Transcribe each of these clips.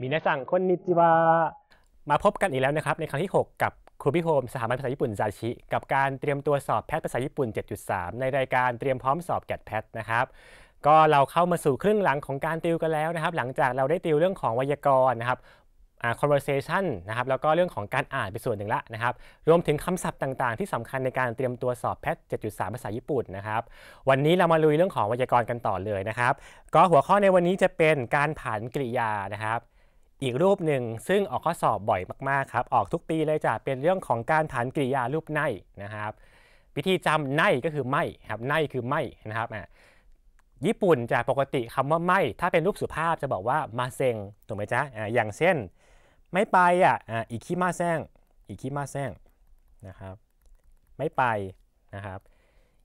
มีนาสั่งคนนิจิวามาพบกันอีกแล้วนะครับ ในครั้งที่ 6 กับครูพี่โฮมสถาบันภาษาญี่ปุ่นซาชิ กับการเตรียมตัวสอบแพทย์ภาษาญี่ปุ่น 7.3 ในรายการเตรียมพร้อมสอบ แกดแพทนะครับก็เราเข้ามาสู่ครึ่งหลังของการติวกันแล้วนะครับหลังจากเราได้ติวเรื่องของไวยากรณ์นะครับ conversation นะครับแล้วก็เรื่องของการอ่านไปส่วนหนึ่งละนะครับ รวมถึงคำศัพท์ต่างๆ ที่สำคัญในการเตรียมตัวสอบแพทย์7.3 ภาษาญี่ปุ่นนะครับ วันนี้เรามาลุยเรื่องของไวยากรณ์กันต่อเลยนะครับ ก็หัวข้อในวันนี้จะเป็นการผ่านกริยานะครับอีกรูปหนึ่งซึ่งออกข้อสอบบ่อยมากๆ ครับออกทุกปีเลยจ้ะเป็นเรื่องของการฐานกริยารูปไนนะครับวิธีจำไนก็คือไม่ครับไนคือไม่นะครับอ่ะญี่ปุ่นจะปกติคำว่าไม่ ถ้าเป็นรูปสุภาพจะบอกว่ามาเซงถูกไหมจ๊ะอ่อย่างเช่นไม่ไปอ่ะอีกี้มาแซงอีกี้มาแซงนะครับไม่ไปนะครับ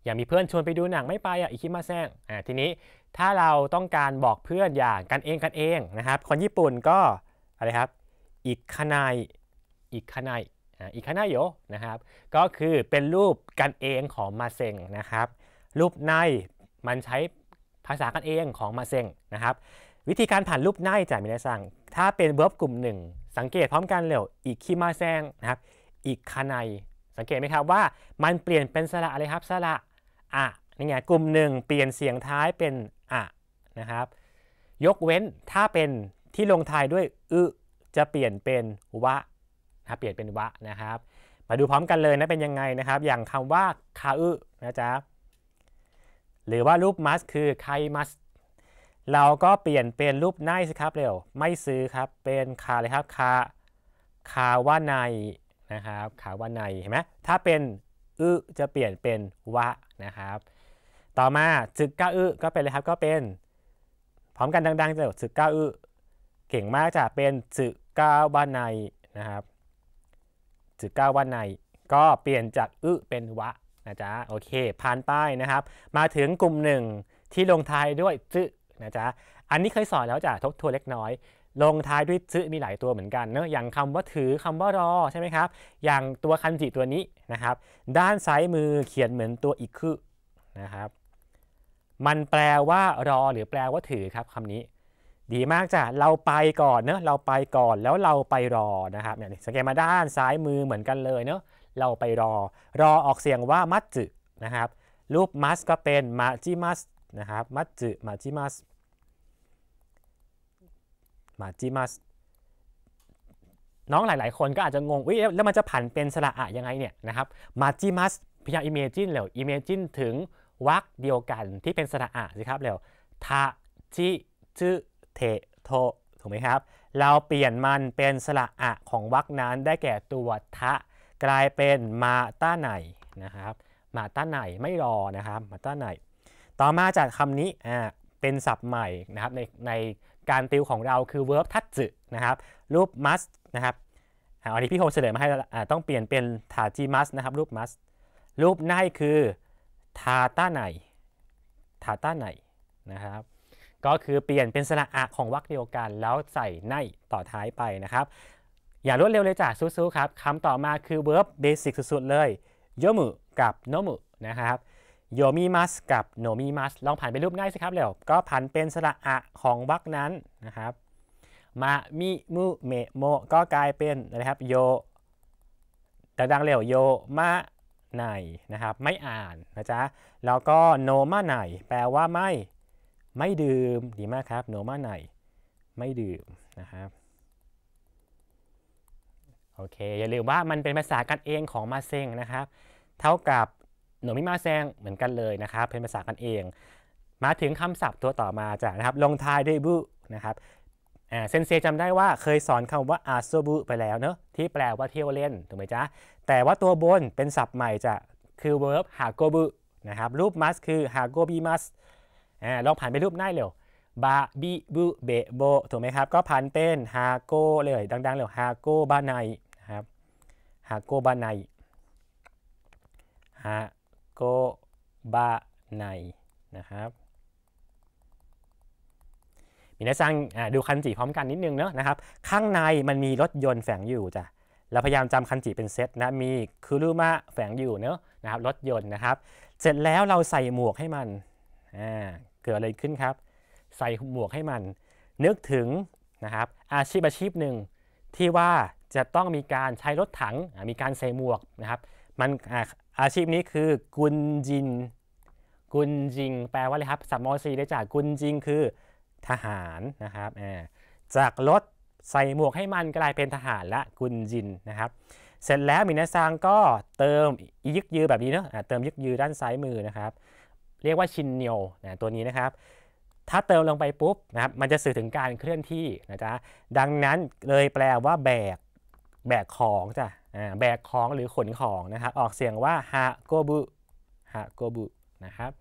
อย่างมีเพื่อนชวนไปดูหนัง ไม่ไปอ่ะอีกี้มาแซงอ่ทีนี้ถ้าเราต้องการบอกเพื่อนอย่างกันเองกันเองนะครับ คนญี่ปุ่นก็อะไรครับ อิคานายอิคานายอิคานายโยนะครับ ก็คือเป็นรูปกันเองของมาเซงนะครับ รูปในมันใช้ภาษากันเองของมาเซงนะครับ วิธีการผ่านรูปในจากมินาซังถ้าเป็นเวิร์บกลุ่มหนึ่งสังเกตพร้อมกันเร็วอิคิมาแซงนะครับ อิคานายสังเกตไหมครับว่ามันเปลี่ยนเป็นสระอะไรครับสระอะนี่ไงกลุ่มหนึ่งเปลี่ยนเสียงท้ายเป็นนะครับยกเว้นถ้าเป็นที่ลงท้ายด้วยอึจะเปลี่ยนเป็นวะนะเปลี่ยนเป็นวะนะครับมาดูพร้อมกันเลยนะเป็นยังไงนะครับอย่างคำว่าคาอึนะจ๊ะหรือว่ารูปมัสคือไคมัสเราก็เปลี่ยนเป็นรูปไนส์ครับเร็วไม่ซื้อครับเป็นคาเลยครับคาคาว่าในนะครับคาว่าในเห็นไหมถ้าเป็นอึจะเปลี่ยนเป็นวะนะครับต่อมาจึกกะอึก็เป็นเลยครับก็เป็นพร้อมกันดังๆจะสึกก้าอื้อเก่งมากจะเป็นสึกก้าบ้านในนะครับ สึกก้าบ้านใน ก็เปลี่ยนจากอื้อเป็นวะนะจ๊ะ โอเค ผ่านไปนะครับ มาถึงกลุ่มหนึ่งที่ลงท้ายด้วยจึนะจ๊ะ อันนี้เคยสอนแล้วจ้ะทบทวนเล็กน้อย ลงท้ายด้วยจึมีหลายตัวเหมือนกันเนอะ อย่างคำว่าถือคำว่ารอ ใช่ไหมครับ อย่างตัวคันจิตัวนี้นะครับ ด้านซ้ายมือเขียนเหมือนตัวอิคุนะครับมันแปลว่ารอ หรือแปลว่าถือครับคำนี้ ดีมากจ้ะเราไปก่อนเนอะเราไปก่อนแล้วเราไปรอนะครับเนี่ยสังเกตมาด้านซ้ายมือเหมือนกันเลยเนอะเราไปรอ รอออกเสียงว่ามัจจุนะครับรูปมัสก็เป็นมาจิมัสนะครับมัจจุมาจิมัสมาจิมัสน้องหลาย ๆคนก็อาจจะงงวิแล้วมันจะผันเป็นสระอะยังไงเนี่ยนะครับมาจิมัสพยายามอิเมจินแล้วอิเมจินถึงวักเดียวกันที่เป็นสระอะสิครับเร็วทะจิจึเทโทถูกไหมครับ เราเปลี่ยนมันเป็นสระอะของวักนั้นได้แก่ตัวทะ กลายเป็นมาต้าไหนนะครับ มาต้าไหนไม่รอนะครับมาต้าไหน ต่อมาจากคำนี้อ่าเป็นศัพท์ใหม่นะครับในในการติวของเราคือ verb ทัตจึนะครับรูป must นะครับอันนี้พี่โฮเฉลยมาให้ต้องเปลี่ยนเป็นถาจีมัสนะครับรูปมัสรูปไนคือทาต้าไน ทาต้าไน นะครับ ก็คือเปลี่ยนเป็นสระอะของวรรคเดียวกันแล้วใส่ในต่อท้ายไปนะครับ อย่ารวดเร็วเลยจ้ะสู้ๆครับ คำต่อมาคือเวิร์บเบสิกสุด ๆ เลย โยมุกับโนมุนะครับ โยมีมัสกับโนมีมัส ลองผ่านเป็นรูปง่ายสิครับเร็วก็ผันเป็นสระอะของวรรคนั้นนะครับมามิมุเมโมก็กลายเป็นนะครับโย ดังๆเร็วโยมาในนะครับไม่อ่านนะจ๊ะแล้วก็โนมาไหนแปลว่าไม่ไม่ดื่ม ดีมากครับโนมาไหนไม่ดื่มนะครับโอเคอย่าลืมว่ามันเป็นภาษากันเองของมาเซงนะครับ เท่ากับโนมิมาเซงเหมือนกันเลยนะครับเป็นภาษากันเอง มาถึงคำศัพท์ตัวต่อมาจ้ะนะครับลงท้ายด้วยบุนะครับเซนเซจำได้ว่าเคยสอนคำว่าอาโซบุไปแล้วเนอะที่แปลว่าเที่ยวเล่นถูกไหมจ๊ะแต่ว่าตัวบนเป็นศัพท์ใหม่จะคือ verb หากโกบุนะครับรูป must คือหากโกบีมัสลองผ่านไปรูปหน้าเร็วบาบิ บุเบโบถูกไหมครับ ก็ผันเป็นฮาโกเลยดังๆเลยฮาโกบานายนะครับฮาโกบานายฮาโกบานายนะครับมีนักสร้างดูคันจีพร้อมกันนิดนึงเนาะนะครับข้างในมันมีรถยนต์แฝงอยู่จ้ะเราพยายามจำคันจิเป็นเซตนะมีคือรูมะแฝงอยู่เนอะนะครับรถยนต์นะครับ เสร็จแล้วเราใส่หมวกให้มันอ่าเกิดอะไรขึ้นครับ ใส่หมวกให้มัน นึกถึงนะครับอาชีพอาชีพหนึ่ง ที่ว่าจะต้องมีการใช้รถถังมีการใส่หมวกนะครับมันอาชีพนี้คือกุนจิน กุนจิงแปลว่าอะไรครับ สับมอสีได้จาก กุนจิง คือทหารนะครับจากรถใส่หมวกให้มันกลายเป็นทหารละกุนจินนะครับ เสร็จแล้ว มินาซังก็เติมยึกยือแบบนี้เนาะเติมยึกยือด้านซ้ายมือนะครับ เรียกว่าชินเนียวนะตัวนี้นะครับ ถ้าเติมลงไปปุ๊บนะครับ มันจะสื่อถึงการเคลื่อนที่นะจ๊ะดังนั้นเลยแปลว่าแบก แบกของจ้ะแบกของหรือขนของนะครับ ออกเสียงว่าฮะโกบุฮะโกบุนะครับ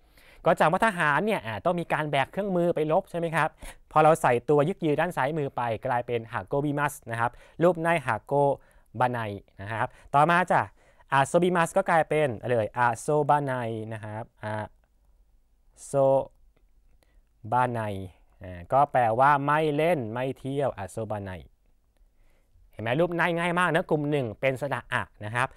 ก็จากว่าทหารเนี่ยต้องมีการแบกเครื่องมือไปลบใช่ไหมครับพอเราใส่ตัวยึกยือด้านซ้ายมือไปกลายเป็นฮากโกบิมัสนะครับรูปในฮากโกบานายนะครับต่อมาจ้ะอาโซบิมัสก็กลายเป็นเลยอาโซบานายนะครับอาโซบานายก็แปลว่าไม่เล่นไม่เที่ยวอาโซบานายเห็นไหมรูปในง่ายมากนะกลุ่มหนึ่งเป็นสระอะนะครับ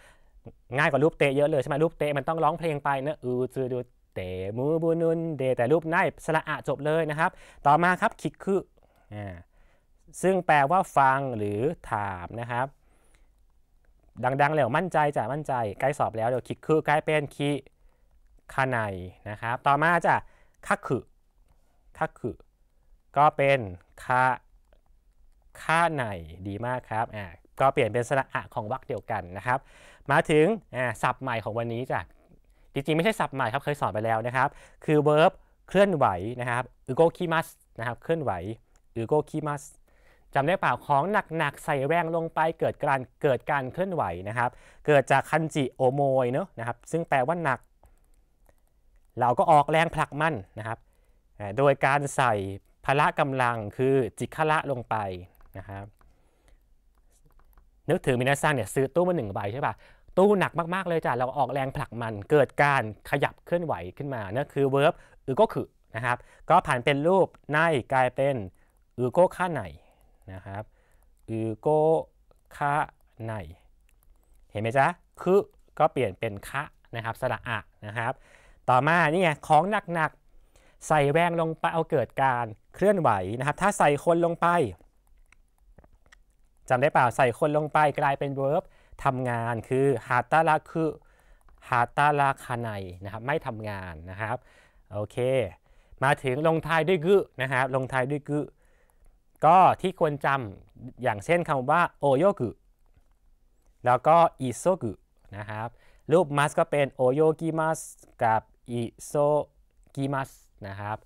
ง่ายกว่ารูปเตะเยอะเลยใช่ไหมรูปเตะมันต้องร้องเพลงไปนะออซือดูเตมูบุนุนเดแต่รูปนายสระอะจบเลยนะครับ ต่อมาครับคิกคือซึ่งแปลว่าฟังหรือถามนะครับ ดังๆแล้วมั่นใจจ้ะมั่นใจใกล้สอบแล้วเดี๋ยวคิกคือกลายเป็นคิคาไนนะครับ ต่อมาจ้ะคักคือคักคือก็เป็นคาค่าไหนดีมากครับอ่าก็เปลี่ยนเป็นสระอะของวักเดียวกันนะครับ มาถึงอ่าศัพท์ใหม่ของวันนี้จ้ะจริงๆ ไม่ใช่ศัพท์ใหม่ครับ เคยสอนไปแล้วนะครับคือ verb เคลื่อนไหวนะครับอุโกคิมัสนะครับเคลื่อนไหวอุโกคิมัสจำได้เปล่าของหนักๆ ใส่แรงลงไปเกิดการเกิดการเคลื่อนไหวนะครับเกิดจากคันจิโอโมยเนาะนะครับซึ่งแปลว่าหนัก เราก็ออกแรงผลักมันนะครับโดยการใส่พละกำลังคือจิคละลงไปนะครับนึกถึงมินาซังเนี่ยซื้อตู้มาหนึ่งใบใช่ป่ะตู้หนักมาก ๆ เลยจ้ะเราออกแรงผลักมันเกิดการขยับเคลื่อนไหวขึ้นมานั่นคือ verb อือก็คือนะครับก็ผ่านเป็นรูปในกลายเป็น อือก็ค่าไหนนะครับอือก็ค่าไหนเห็นไหมจ๊ะคือก็เปลี่ยนเป็นคะนะครับสระอะนะครับต่อมานี่ไงของหนัก ๆ ใส่แรงลงไปเอาเกิดการเคลื่อนไหวนะครับถ้าใส่คนลงไปจำได้เปล่าใส่คนลงไปกลายเป็น verb ทำงานคือ ฮาตาระคือฮาตาระคาไนนะครับไม่ทำงานนะครับโอเค มาถึงลงท้ายด้วยกึนะครับลงท้ายด้วยกึก็ที่ควรจำอย่างเช่นคำว่า โอโยกึแล้วก็ อิโซกึนะครับรูปมัสก็เป็น โอโยกิมัส กับ อิโซกิมัสนะครับ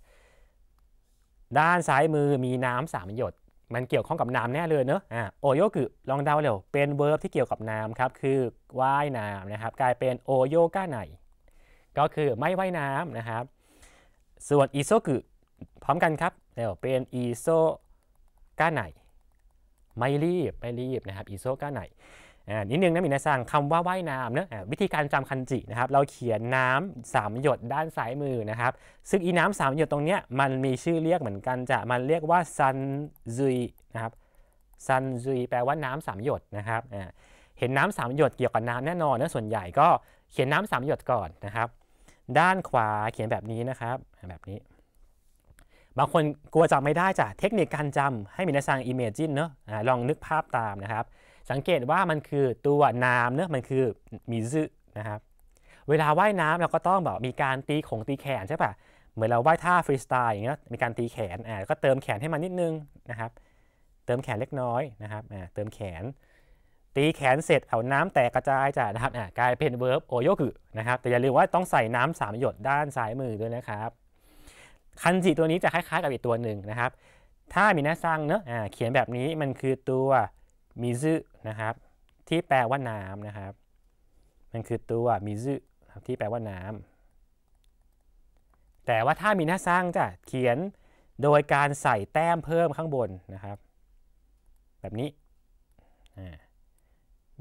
ด้านซ้ายมือมีน้ำสามหยดมันเกี่ยวข้องกับน้ำแน่เลยเนอะอ่าโอโยกุลองเดาเร็ว เป็นเวิร์บที่เกี่ยวกับน้ำครับ คือว่ายน้ำนะครับ กลายเป็นโอโยก้าไหนก็คือไม่ว่ายน้ำนะครับ ส่วนอิโซกุพร้อมกันครับเร็วเป็นอิโซก้าไหนไม่รีบไม่รีบนะครับอิโซก้าไหนนิดนึงนะมินาซังคำว่าว่ายน้ำเนะวิธีการจำคันจินะครับ เราเขียนน้ำสามหยดด้านซ้ายมือนะครับ ซึ่งอีน้ำสามหยดตรงเนี้ยมันมีชื่อเรียกเหมือนกันจะมันเรียกว่าซันซุยนะครับซันซุยแปลว่าน้ำสามหยดนะครับเห็นน้ำสามหยดเกี่ยวกับน้ำแน่นอนนะส่วนใหญ่ก็เขียนน้ำสามหยดก่อนนะครับด้านขวาเขียนแบบนี้นะครับแบบนี้ บางคนกลัวจำไม่ได้จ้ะเทคนิคการจำให้มินาซังอิมเมจินเนาะลองนึกภาพตามนะครับสังเกตว่ามันคือตัวน้ำเนอะมันคือมิซึนะครับ เวลาว่ายน้ำเราก็ต้องแบบมีการตีของตีแขนใช่ปะเหมือนเราว่ายท่าฟรีสไตล์อย่างเงี้ยมีการตีแขนอ่าก็เติมแขนให้มันนิดนึงนะครับ เติมแขนเล็กน้อยนะครับอ่าเติมแขน ตีแขนเสร็จเอาน้ำแตกกระจายจ้ะนะครับอ่ากลายเป็นเวิร์บโอโยกุนะครับแต่อย่าลืมว่าต้องใส่น้ำ3หยดด้านซ้ายมือด้วยนะครับ คันจิตัวนี้จะคล้ายๆกับอีกตัวหนึ่งนะครับถ้ามีหน้าซังเนอะอ่าเขียนแบบนี้มันคือตัวมิซึนะครับที่แปลว่าน้ำนะครับมันคือตัวมิซึที่แปลว่าน้ำแต่ว่าถ้ามีหน้าสร้างจะเขียนโดยการใส่แต้มเพิ่มข้างบนนะครับ แบบนี้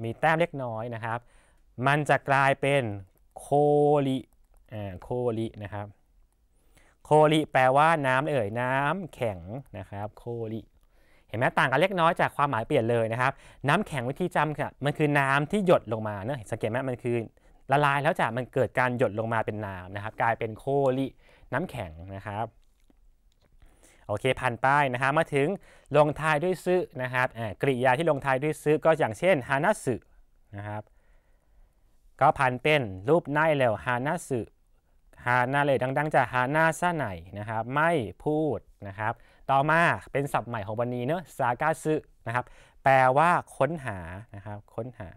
มีแต้มเล็กน้อยนะครับ มันจะกลายเป็น โคลิโคลินะครับโคลิแปลว่าน้ำเอ่ยน้ำแข็งนะครับโคลิเห็นไหมต่างกันเล็กน้อยจากความหมายเปลี่ยนเลยนะครับ น้ำแข็งวิธีจำค่ะมันคือน้ำที่หยดลงมาเนะสังเกตไหมมันคือ ละลายแล้วจากมันเกิดการหยดลงมาเป็นน้ำนะครับ กลายเป็นโคลิน้ำแข็งนะครับโอเคผ่านไปนะฮะมาถึงลงท้ายด้วยซึนะครับกริยาที่ลงท้ายด้วยซึก็อย่างเช่นฮานาสึนะครับก็ผ่านเป็นรูปไนแล้วฮานาสึฮานาเลยดังๆจากฮานาซาไหนนะครับ ไม่พูดนะครับต่อมาเป็นศัพท์ใหม่ของวันนี้เนอะซากาซึนะครับ แปลว่าค้นหานะครับค้นหา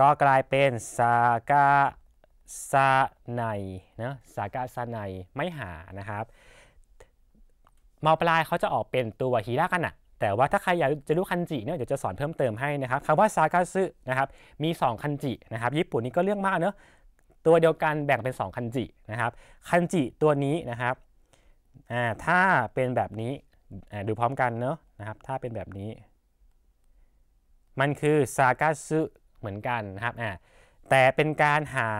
ก็กลายเป็นซากาซาไนเนะซากาซาไนไม่หานะครับมาปลายเขาจะออกเป็นตัวฮีรากันอะแต่ว่าถ้าใครอยากจะรู้คันจิเนี่ยเดี๋ยวจะสอนเพิ่มเติมให้นะครับคำว่าซากาซึนะครับ มี 2 คันจินะครับ ญี่ปุ่นนี่ก็เรื่องมากเนอะตัวเดียวกันแบ่งเป็น 2 คันจินะครับคันจิตัวนี้นะครับอ่าถ้าเป็นแบบนี้ดูพร้อมกันเนาะนะครับ ถ้าเป็นแบบนี้ มันคือซากาซึเหมือนกันนะครับอ่าแต่เป็นการหา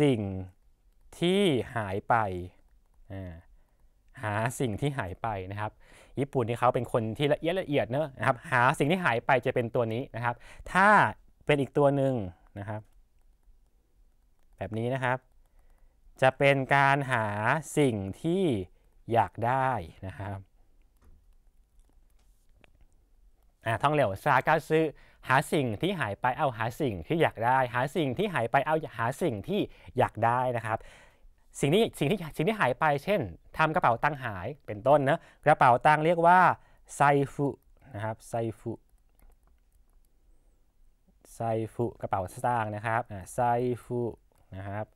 สิ่งที่หายไปอ่าหาสิ่งที่หายไปนะครับญี่ปุ่นนี่เขาเป็นคนที่ละเอียดละเอียดเนอะนะครับ หาสิ่งที่หายไปจะเป็นตัวนี้นะครับ ถ้าเป็นอีกตัวหนึ่งนะครับ แบบนี้นะครับจะเป็นการหาสิ่งที่อยากได้นะครับอ่าท่องเร็วซาก้าซื้อหาสิ่งที่หายไปเอาหาสิ่งที่อยากได้หาสิ่งที่หายไปเอาหาสิ่งที่อยากได้นะครับ สิ่งนี้สิ่งที่สิ่งที่หายไปเช่น ทำกระเป๋าตังหายเป็นต้นนะกระเป๋าตังเรียกว่าไซฟุนะครับไซฟุไซฟุกระเป๋าสตางค์นะครับไซฟุนะครับ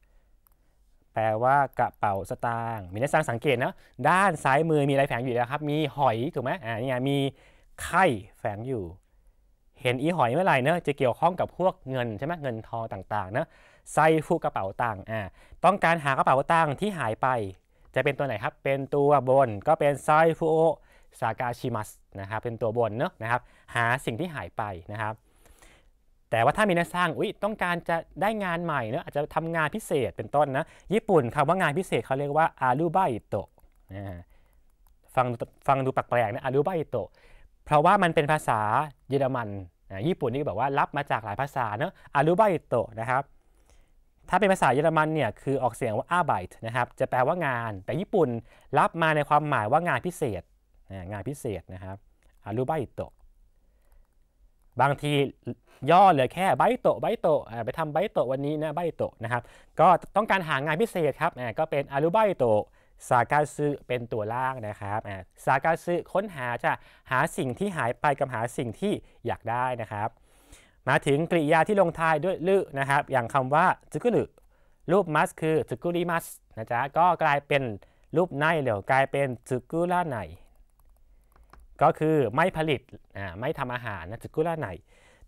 แปลว่ากระเป๋าสตางค์มีนักสังสังเกตนะ ด้านซ้ายมือมีอะไรแฝงอยู่แล้วครับ มีหอยถูกไหมอ่านี่ไงมีไข่แฝงอยู่ เห็นอีหอยเมื่อไหร่เนอะ จะเกี่ยวข้องกับพวกเงินใช่ไหมเงินทองต่างๆเนอะไส่ฟูกระเป๋าตังค์ อ่า ต้องการหากระเป๋าตังค์ที่หายไป จะเป็นตัวไหนครับ เป็นตัวบนก็เป็นไซฟูโอซากาชิมัสนะครับ เป็นตัวบนเนอะนะครับ หาสิ่งที่หายไปนะครับแต่ว่าถ้ามีนักสร้าง อุ้ยต้องการจะได้งานใหม่เนอะอาจจะทำงานพิเศษเป็นต้นนะญี่ปุ่นคำว่างานพิเศษเขาเรียกว่าอารูบายโตะฟังฟังดูแปลกๆนะอารูบายโตะเพราะว่ามันเป็นภาษาเยอรมันญี่ปุ่นนี่แบบว่ารับมาจากหลายภาษาเนอะอารูบายโตะนะครับถ้าเป็นภาษาเยอรมันเนี่ยคือออกเสียงว่าอาบายนะครับจะแปลว่างานแต่ญี่ปุ่นรับมาในความหมายว่างานพิเศษงานพิเศษนะครับอารูบายโตะบางทีย่อเหลือแค่ไบโตไบโตไปทำไบโตวันนี้นะไบโตนะครับ ก็ต้องการหางานพิเศษครับก็เป็นอารุไบโตสากาซึเป็นตัวล่างนะครับสากาซึค้นหาจะหาสิ่งที่หายไปกับหาสิ่งที่อยากได้นะครับ มาถึงกริยาที่ลงท้ายด้วยลึนะครับ อย่างคำว่าจุกุลรูปมัสคือจุกุริมัสนะจ๊ะก็กลายเป็นรูปในเหลวกลายเป็นจุกุ่าไนก็คือไม่ผลิต ไม่ทำอาหารนะจุกุระไหน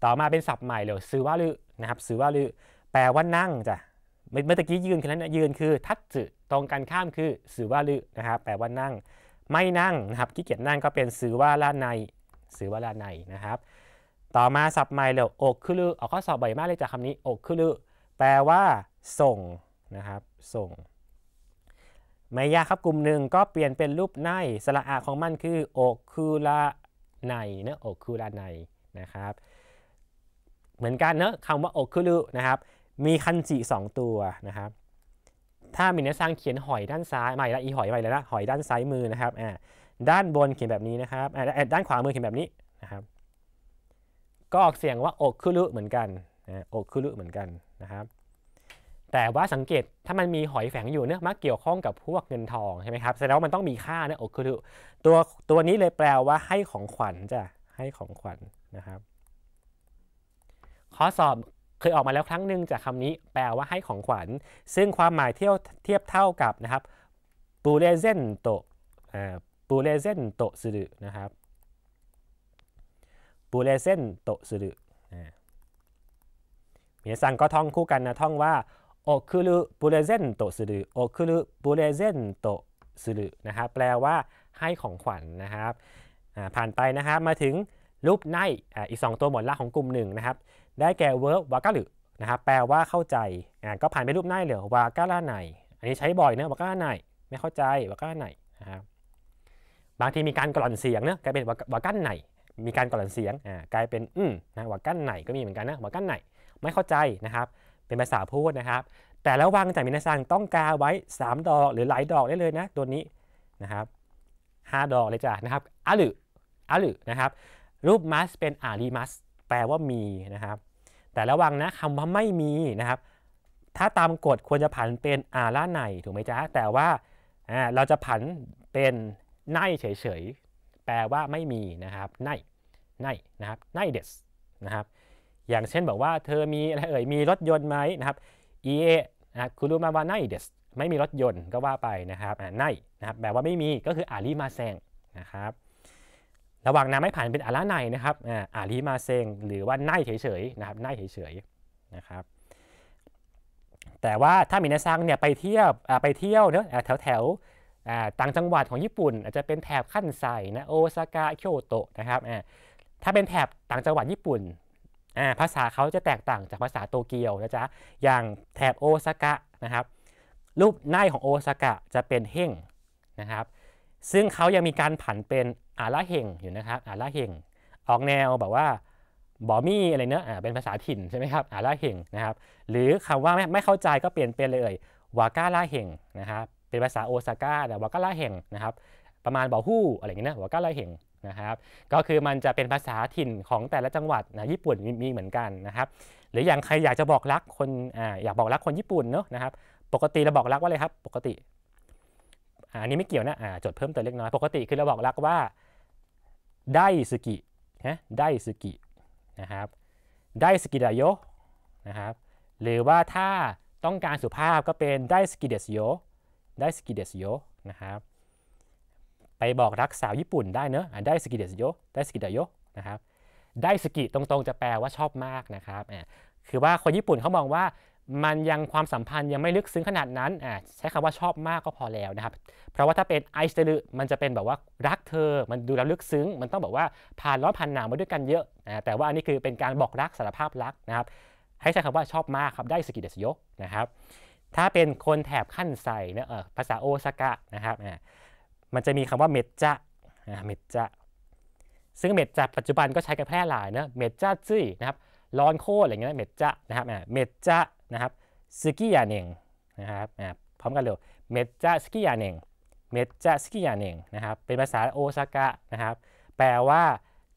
ต่อมาเป็นศัพท์ใหม่เลยซือว่าลือนะครับซือว่าลือ แปลว่านั่งจ้ะเมื่อกี้ยืนคือนั้นยืนคือทัตสึตรงกันข้ามคือสื่อว่าลือนะครับ แปลว่านั่ง ไม่นั่งนะครับขี้เกียจนั่งก็เป็นสื่อว่าลาในสื่อว่าลาในนะครับ ต่อมาศัพท์ใหม่เลยอกคือลือออกข้อสอบบ่อยมากเลยจากคำนี้อกคือลือ แปลว่าส่งนะครับ ส่งไมยาครับกลุ่มหนึ่งก็เปลี่ยนเป็นรูปในสระอาของมันคือ โอคูลาในนะโอคูลาในนะครับ เหมือนกันเนอะคำว่า โอคูลุนะครับมีคันจิ 2 ตัวนะครับ ถ้ามินซังเขียนหอยด้านซ้ายใหม่ละอีหอยใหม่เลยละหอยด้านซ้ายมือนะครับอ่าด้านบนเขียนแบบนี้นะครับอ่าด้านขวามือเขียนแบบนี้นะครับ ก็ออกเสียงว่า โอคูลุเหมือนกันโอคูลุเหมือนกันนะครับแต่ว่าสังเกตถ้ามันมีหอยแฝงอยู่เนี่ยมักเกี่ยวข้องกับพวกเงินทองใช่ไหมครับแสดงว่ามันต้องมีค่าเนี่ยโอคุรตัวตัวนี้เลยแปลว่าให้ของขวัญจ้ะให้ของขวัญนะครับข้อสอบเคยออกมาแล้วครั้งหนึ่งจากคำนี้แปลว่าให้ของขวัญซึ่งความหมายเทียบเทียบเท่ากับนะครับปูเรเซนโตปูเรเซนโตสึรุนะครับปูเรเซนโตสึรุมีสังก็ท่องคู่กันนะท่องว่าอคบเ送るプレゼントอる送るプบゼเトเซนโตสนะครับแปลว่าให้ของขวัญนนะครับผ่านไปนะครับมาถึงรูปไนอีก 2 ตัวหมดละของกลุ่ม1นะครับ ได้แก่เวิร์กวากาลุนะครับแปลว่าเข้าใจก็ผ่านไปรูปไนเหลือวากาลาไนอันนี้ใช้บ่อยนะวากาลาไนไม่เข้าใจวากาลาไนนะครับบางทีมีการกล่อนเสียงเนะกลายเป็นวากา้นไหนมีการกล่อนเสียงกลายเป็นอืมนะวากา้นไหนก็มีเหมือนกันนะวากา้นไหนไม่เข้าใจนะครับเป็นภาษาพูดนะครับ แต่ระวังจากมินาซังต้องกาไว้ 3 ดอกหรือหลายดอกได้เลยนะตัวนี้นะครับ 5 ดอกเลยจ้ะนะครับอาลอาลนะครับรูปมัสเป็นอาลีมัสแปลว่ามีนะครับ แต่ระวังนะคำว่าไม่มีนะครับ ถ้าตามกฎควรจะผันเป็นอาล่าไนถูกไหมจ๊ะ แต่ว่าเราจะผันเป็นไนเฉยๆ แปลว่าไม่มีนะครับไนไนนะครับไนเดสนะครับอย่างเช่นบอกว่าเธอมีอะไรเอ่ย มีรถยนต์ไหมนะครับ เอนะคุณรู้มาว่าไนเดสไม่มีรถยนต์ก็ว่าไปนะครับไนนะครับแปลว่าไม่มีก็คือ อารีมาแซงนะครับ ระหว่างน้มไม่ผ่านเป็นอาราไนนะครับอารีมาเซงหรือว่าไนเฉยๆนะครับไนเฉยๆนะครับ แต่ว่าถ้ามีนาซังเนี่ยไปเที่ยวไปเที่ยวเนอะแถวแถวต่างจังหวัดของญี่ปุ่น อาจจะเป็นแถบขั้นไซนะโอซาก้าเคียวโตะนะครับ ถ้าเป็นแถบต่างจังหวัดญี่ปุ่นภาษาเขาจะแตกต่างจากภาษาโตเกียวนะจ๊ะ อย่างแถบโอซากะนะครับรูปหน้าของโอซากะจะเป็นเฮงนะครับซึ่งเขายังมีการผันเป็นอาระเฮงอยู่นะครับอาระเฮงออกแนวแบบว่าบอมี่อะไรเนอะอเป็นภาษาถิ่นใช่ไหมครับอาระเฮงนะครับหรือคำว่าไม่ไม่เข้าใจก็เปลี่ยนเป็นเลยเอ่ยวากาลาเฮงนะครับเป็นภาษาโอซาก้าแต่วากาลาเฮงนะครับประมาณบอฮู้อะไรเงี้ยนะวากาลาเฮงนะครับ ก็คือมันจะเป็นภาษาถิ่นของแต่ละจังหวัดนะ ญี่ปุ่นมีเหมือนกันนะครับ หรืออย่างใครอยากจะบอกรักคนออยากบอกรักคนญี่ปุ่นเนอะนะครับ ปกติเราบอกรักว่าอะไรครับ ปกติ อันนี้ไม่เกี่ยวนะ จดเพิ่มเติมเล็กน้อย ปกติคือเราบอกรักว่า ไดสกินะไดสกิ นะครับ ไดสกิดายโย นะครับ หรือว่าถ้าต้องการสุภาพก็เป็นไดสกิเดสโยไดสกิเดสโยนะครับไปบอกรักสาวญี่ปุ่นได้เนอะ ได้สกิเดสโย ได้สกิเดโยนะครับ ได้สกิตรงๆ จะแปลว่าชอบมากนะครับ คือว่าคนญี่ปุ่นเขามองว่ามันยังความสัมพันธ์ยังไม่ลึกซึ้งขนาดนั้นอ่าใช้คำว่าชอบมากก็พอแล้วนะครับ เพราะว่าถ้าเป็นไอสเตลึมันจะเป็นแบบว่ารักเธอ มันดูแล้วลึกซึ้ง มันต้องแบบว่าผ่านร้อนผ่านหนาวมาด้วยกันเยอะ แต่ว่าอันนี้คือเป็นการบอกรักสารภาพรักนะครับ ให้ใช้คำว่าชอบมากครับ ได้สกิเดสโยนะครับ ถ้าเป็นคนแถบขั้นใส่นะ่ยภาษาโอซากะนะครับอ่ามันจะมีคำว่าเมจจะเมจจะ ซึ่งเมจจะปัจจุบันก็ใช้กันแพร่หลายนะเมจจะจี้นะครับ ร้อนโคตรอะไรเงี้ย เมจจะนะครับเมจจะนะครับสกิยาเนงนะครับพร้อมกันเร็วเมจจะสกิยาเนง เมจจะสกิยาเนงนะครับ เป็นภาษาโอซากะนะครับ แปลว่า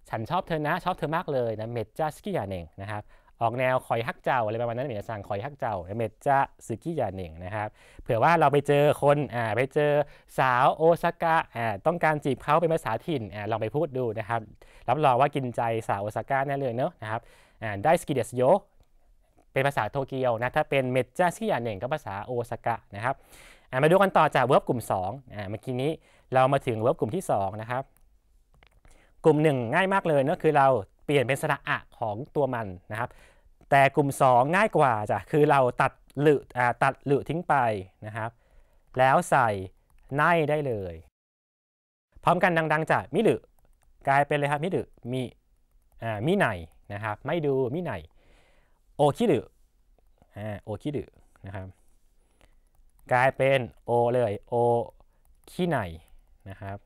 ฉันชอบเธอนะ ชอบเธอมากเลยนะ เมจจะสกิยาเนงนะครับออกแนวคอยฮักเจ้า อะไรประมาณนั้นเมจะสั่งคอยฮักเจ้าเมจะซึกิยาเน่งนะครับเผื่อว่าเราไปเจอคนอ่าไปเจอสาวโอซากะอ่าต้องการจีบเขาเป็นภาษาถิ่นอ่าลองไปพูดดูนะครับ รับรองว่ากินใจสาวโอซาก้าแน่เลยเนอะนะครับอ่าได้สกิเดสโย เป็นภาษาโตเกียวนะถ้าเป็นเมจะาสกิยาเน่งก็ภาษาโอซากะนะครับมาดูกันต่อจากเวิร์บกลุ่ม2อ่าเมื่อกี้นี้เรามาถึงเวิร์บกลุ่มที่2นะครับกลุ่ม1ง่ายมากเลยเนะคือเราเปลี่ยนเป็นสระอะของตัวมันนะครับแต่กลุ่ม 2 ง่ายกว่าจ้ะ คือเราตัดหลืดตัดหลืดทิ้งไปนะครับ แล้วใส่ไนได้เลย พร้อมกันดังๆจ้ะมิหลืดกลายเป็นเลยครับ มิหลืดมีมิไนนะครับ ไม่ดูมิไนโอคิหลืดโอคิหลืดนะครับกลายเป็น โอเลย โอคิไนนะครับ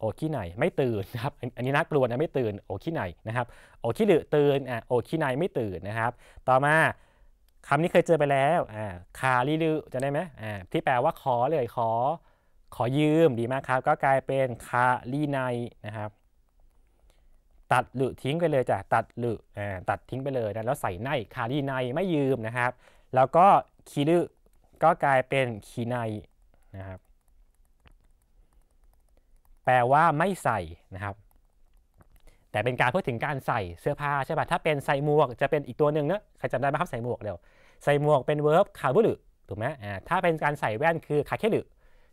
โอขี้ไหนไม่ตื่นนะครับอันนี้น่ากลัวนะไม่ตื่นโอขี้ไหนนะครับโอขี้หตื่นอ่ะโอขี้ไหนไม่ตื่นนะครับ ต่อมาคำนี้เคยเจอไปแล้วอ่าคาลิลืจะได้ไหมอ่าที่แปลว่าขอเลยขอ ขอยืมดีมากครับก็กลายเป็นคาลีไนนะครับ ตัดหรือทิ้งไปเลยจ้ะตัดหรืออ่าตัดทิ้งไปเลยนะแล้วใส่ในคาลีไนไม่ยืมนะครับแล้วก็คีลืก็กลายเป็นคีไนนะครับแปลว่าไม่ใส่นะครับ แต่เป็นการพูดถึงการใส่เสื้อผ้าใช่ป่ะถ้าเป็นใส่หมวกจะเป็นอีกตัวหนึ่งเนอะใครจำได้ไหมครับใส่หมวกเดี๋ยวใส่หมวกเป็นเวิร์บคาบุรุถูกไหมอ่าถ้าเป็นการใส่แว่นคือคาเคลุ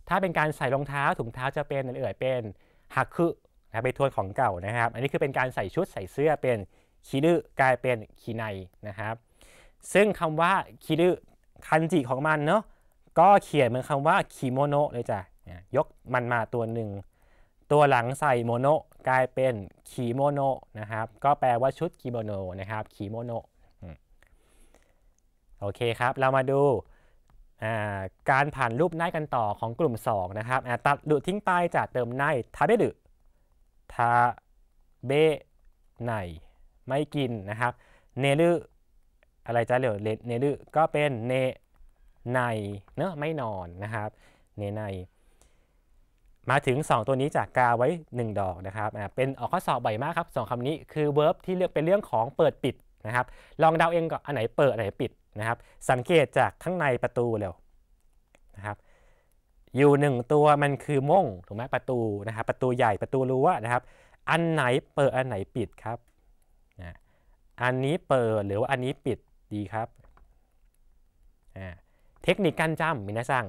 ถ้าเป็นการใส่รองเท้าถุงเท้าจะเป็นเอ่ยเป็นฮักคุนะไปทวนของเก่านะครับ อันนี้คือเป็นการใส่ชุดใส่เสื้อเป็นคีรุกลายเป็นคีไนนะครับ ซึ่งคำว่าคีรุคันจิของมันเนาะก็เขียนเหมือนคำว่าคิโมโนเลยจ้ะยกมันมาตัวหนึ่งตัวหลังใส่โมโนกลายเป็นคีโมโนนะครับก็แปลว่าชุดคีโมโนนะครับคีโมโนโอเคครับ เรามาดูการผ่านรูปไนกันต่อของกลุ่ม2นะครับตัดดุทิ้งไปจากเติมไนทาเบดุทาเบไนไม่กินนะครับเนลืออะไรจะเหลือเนลืก็เป็น เนไนเนอะไม่นอนนะครับเนไนมาถึง 2 ตัวนี้จากกาไว้ 1 ดอกนะครับ เป็นออกข้อสอบบ่อยมากครับสองคำนี้คือเวิร์บที่เลือกเป็นเรื่องของเปิดปิดนะครับ ลองเดาเองก่อนอันไหนเปิดอันไหนปิดนะครับ สังเกตจากข้างในประตูเร็วนะครับอยู่หนึ่งตัวมันคือมงถูกไหมประตูนะครับ ประตูใหญ่ประตูรั้วนะครับ อันไหนเปิดอันไหนปิดครับนะอันนี้เปิดหรือว่าอันนี้ปิดดีครับเทคนิคการจำมินะสั่ง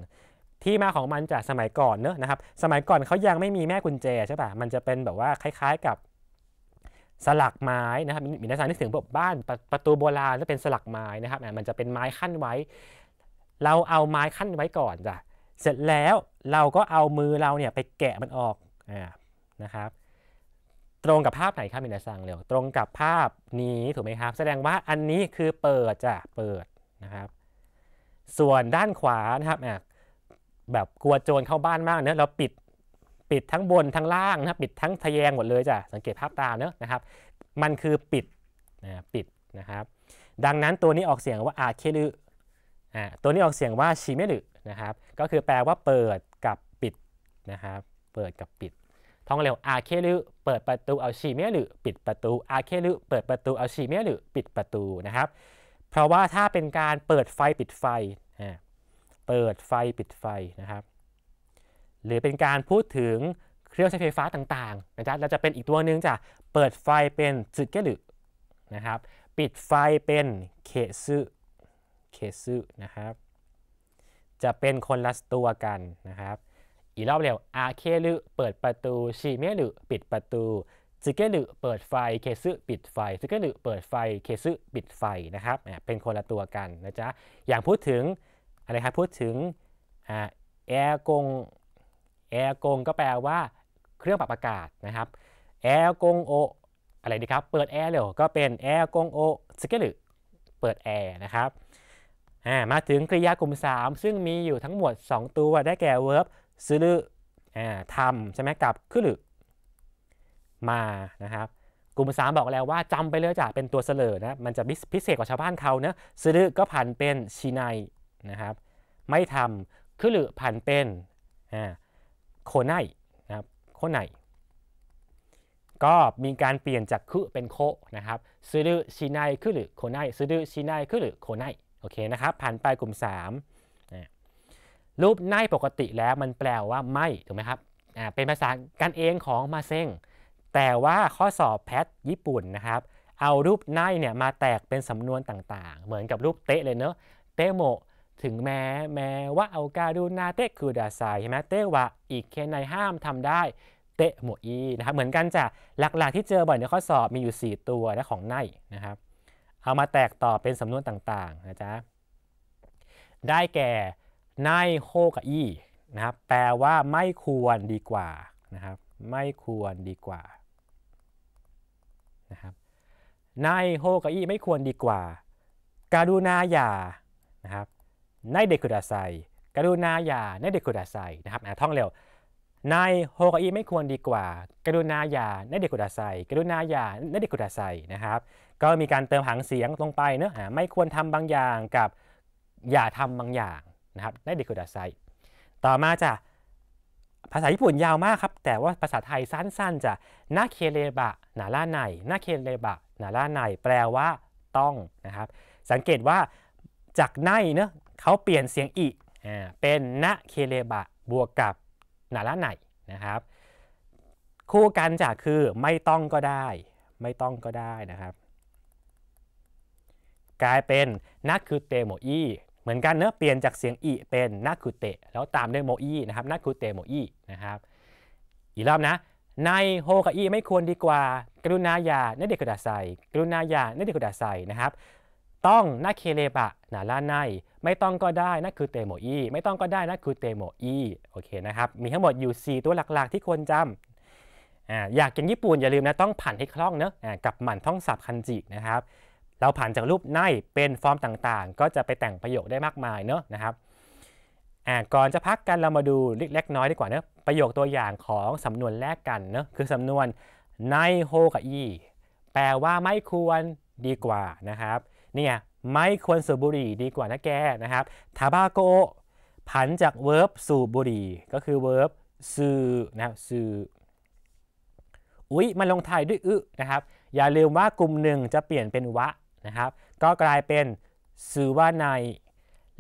ที่มาของมันจากสมัยก่อนเนอะนะครับ สมัยก่อนเขายังไม่มีแม่กุญแจใช่ปะมันจะเป็นแบบว่าคล้ายๆกับสลักไม้นะครับ มีนักสานึกถึงแบบบ้านปประตูโบราณจะเป็นสลักไม้นะครับ มันจะเป็นไม้ขั้นไว้ เราเอาไม้ขั้นไว้ก่อนจ้ะ เสร็จแล้วเราก็เอามือเราเนี่ยไปแกะมันออกอนะครับ ตรงกับภาพไหนครับมินาซังเร็วตรงกับภาพนี้ถูกไหมครับ แสดงว่าอันนี้คือเปิดจ้ะ เปิดนะครับ ส่วนด้านขวานะครับแบบกลัวโจรเข้าบ้านมากเนะเราปิดปิดทั้งบนทั้งล่างนะปิดทั้งทะแยงหมดเลยจ้ะสังเกตภาพตาเนะนะครับมันคือปิดนะปิดนะครับดังนั้นตัวนี้ออกเสียงว่าอาเคลือตัวนี้ออกเสียงว่าชิเมลอนะครับก็คือแปลว่าเปิดกับปิดนะครับเปิดกับปิดท่องเร็วอาเคลอเปิดประตูเอาชีเมลอปิดประตูอาเคลอเปิดประตูเอาชีเมลอปิดประตูนะครับเพราะว่าถ้าเป็นการเปิดไฟปิดไฟเปิดไฟปิดไฟนะครับหรือเป็นการพูดถึงเครื่องใช้ไฟฟ้าต่างๆนะจ๊ะเราจะเป็นอีกตัวหนึ่งจ้ะเปิดไฟเป็นสึเกลึนะครับปิดไฟเป็นเคซึเคซึนะครับจะเป็นคนละตัวกันนะครับอีกรอบเร็วอาเคลึเปิดประตูชิเมลึปิดประตูซึเกลึเปิดไฟเคซึปิดไฟซึเกลึเปิดไฟเคซึปิดไฟนะครับเป็นคนละตัวกันนะจ๊ะอย่างพูดถึงอะไรครับพูดถึงแอร์กง แอร์กงก็แปลว่าเครื่องปรับอากาศนะครับ แอร์กงโออะไรดีครับ เปิดแอร์เร็วก็เป็นแอร์กงโอสกิลเปิดแอร์นะครับมาถึงกริยากลุ่ม3 ซึ่งมีอยู่ทั้งหมด 2 ตัวได้แก่เวิร์บซื้อทำใช่ไหมกับคือหรือมานะครับกลุ่ม3 บอกแล้วว่าจำไปเลยจ้ะเป็นตัวเสลอนะมันจะพิเศษกว่าชาวบ้านเขาเนะซื้อก็ผันเป็นชีไนนะครับไม่ทำคือหรือผันเป็นโคไนนะครับโคไนก็มีการเปลี่ยนจากคือเป็นโคนะครับซื้อชินายคือหรือ โคไนซื้อชินายคือหรือโคไนโอเคนะครับผ่านไปกลุ่ม3นะรูปไนปกติแล้วมันแปลว่าไม่ถูกไหมครับเป็นภาษากันเองของมาเซงแต่ว่าข้อสอบแพทญี่ปุ่นนะครับเอารูปไนเนี่ยมาแตกเป็นสำนวนต่างๆ เหมือนกับรูปเตะเลยเนอะเตะโมถึงแม้ แม้ว่าเอาการูนาเตะคือดาไซ ใช่ไหมเตะวะอีกแค่ในห้ามทำได้เตะโมอีนะครับ เหมือนกันจ้ะหลักๆที่เจอบ่อยในข้อสอบมีอยู่ 4 ตัวและของในนะครับ เอามาแตกต่อเป็นสำนวนต่าง ๆ นะจ๊ะ ได้แก่ในโคกับอีนะครับ แปลว่าไม่ควรดีกว่านะครับ ไม่ควรดีกว่านะครับในโฮกับอี ไม่ควรดีกว่า การูณาอย่า นะครับในเดคุดาไซกรุณาอย่าในเดคุดาไซนะครับท่องเร็วนายโฮกอีไม่ควรดีกว่า กรุณาอย่าในเดคุดาไซกรุณาอย่าในเดคุดาไซนะครับ ก็มีการเติมหางเสียงลงไปเนื้อหาไม่ควรทำบางอย่างกับ อย่าทำบางอย่างนะครับในเดคุดาไซต่อมาจะภาษาญี่ปุ่นยาวมากครับ แต่ว่าภาษาไทยสั้น ๆจะนาเคเลบะ นาล่าไนนาเคเลบะนาล่าไน แปลว่าต้องนะครับ สังเกตว่าจากไนเนะเขาเปลี่ยนเสียงอีเป็นนะเคเลบะบวกกับนาละไหนนะครับ คู่กันจากคือไม่ต้องก็ได้ไม่ต้องก็ได้นะครับ กลายเป็นนักคือเตโมอีเหมือนกันเนื้อเปลี่ยนจากเสียงอีเป็นนักคุเตะแล้วตามด้วยโมอีนะครับนักคุเตโมอีนะครับ อีกรอบนะในโฮกอีไม่ควรดีกว่ากรุณาอย่าเนเดกุดาใสกรุณาอย่าเนเดกุดาใสนะครับ ต้องนาเคเลบะนาละไนไม่ต้องก็ได้นั่นคือเตโมอีไม่ต้องก็ได้นั่นคือเตโมอีโอเคนะครับมีทั้งหมดอยู่4ตัวหลักๆที่ควรจำออยากเก่งญี่ปุ่นอย่าลืมนะต้องผ่านให้คล่องเนอะกับหมั่นท่องศัพท์คันจินะครับ เราผ่านจากรูปในเป็นฟอร์มต่างๆ ก็จะไปแต่งประโยคได้มากมายเนอะนะครับก่อนจะพักกันเรามาดูเล็ก ๆ น้อยดีกว่าเนอะประโยคตัวอย่างของสำนวนแรกกันเนอะคือสำนวนในโฮกับอีแปลว่าไม่ควรดีกว่านะครับนี่ไงไม่ควรสูบบุหรี่ดีกว่านะแกนะครับ ทาบาโกผันจากเวิร์บสูบบุหรี่ก็คือเวิร์บสูนะครับสูอุ๊ยมันลงไทยด้วยอึนะครับ อย่าลืมว่ากลุ่มหนึ่งจะเปลี่ยนเป็นวะนะครับ ก็กลายเป็นสูว่านาย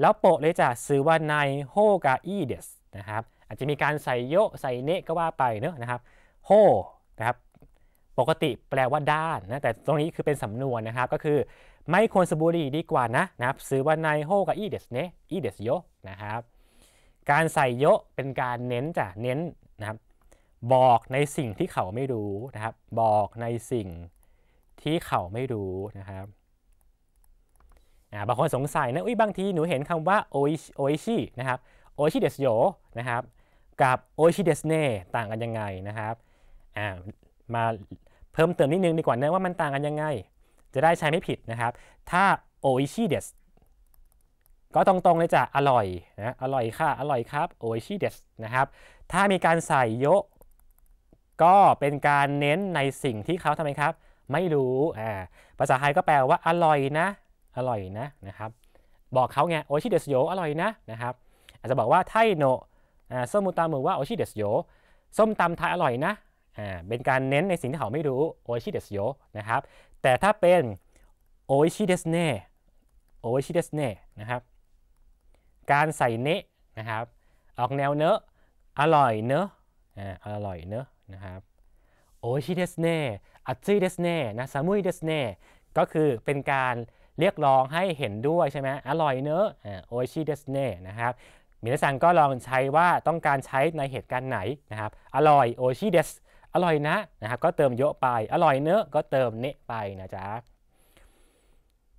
แล้วโปะเลยจ้ะสูว่านายโฮกาอีเดสนะครับอาจจะมีการใส่โยใส่เนะก็ว่าไปเนอะนะครับโฮนะครับปกติแปลว่าด้านนะแต่ตรงนี้คือเป็นสำนวนนะครับก็คือไม่ควรสูบบุหรี่ดีกว่านะนะซื้อว่านโฮกับอีเดสเนอีเดสโยนะครับการใส่โยเป็นการเน้นจ้ะเน้นนะครับบอกในสิ่งที่เขาไม่รู้นะครับบอกในสิ่งที่เขาไม่รู้นะครับบางคนสงสัยนะอุ้ยบางทีหนูเห็นคำว่าโออิชินะครับโอิชิเดสโยนะครับกับโอิชิเดสเนต่างกันยังไงนะครับมาพิ่มเติมนิดนึงดีกว่านะว่ามันต่างกันยังไง จะได้ใช้ไม่ผิดนะครับถ้าโออิชิเดสก็ตรงๆเลยจ้ะอร่อยนะอร่อยค่ะ อร่อยครับโออิชิเดสนะครับถ้ามีการใส่โยะก็เป็นการเน้นในสิ่งที่เขาทำไมครับ ไม่รู้อ่าภาษาไทยก็แปลว่า อร่อยนะอร่อยนะนะครับบอกเขาไงโอชิเดสโยอร่อยนะนะครับอาจจะบอกว่าไทโนะส้มตำหมือว่าโอชิเดสโยส้มตำไทยอร่อยนะอ่า เป็นการเน้นในสิ่งที่เขาไม่รู้โอชิเดสโยนะครับแต่ถ้าเป็นโอชิเดสเน่โอชิเดสเน่นะครับการใส่เนะนะครับออกแนวเนอะอร่อยเนอะอ่าอร่อยเนอะนะครับโอชิเดสเน่อัตซีเดสเน่นะซามุยเดสเน่ก็คือเป็นการเรียกร้องให้เห็นด้วยใช่ไหมอร่อยเนอะโอชิเดสเน่นะครับมินสังก็ลองใช้ว่าต้องการใช้ในเหตุการณ์ไหนนะครับอร่อยโอชิเดสอร่อยนะนะครับก็เติมเยอะไป อร่อยเนื้อก็เติมเนะ ไปนะจ๊ะ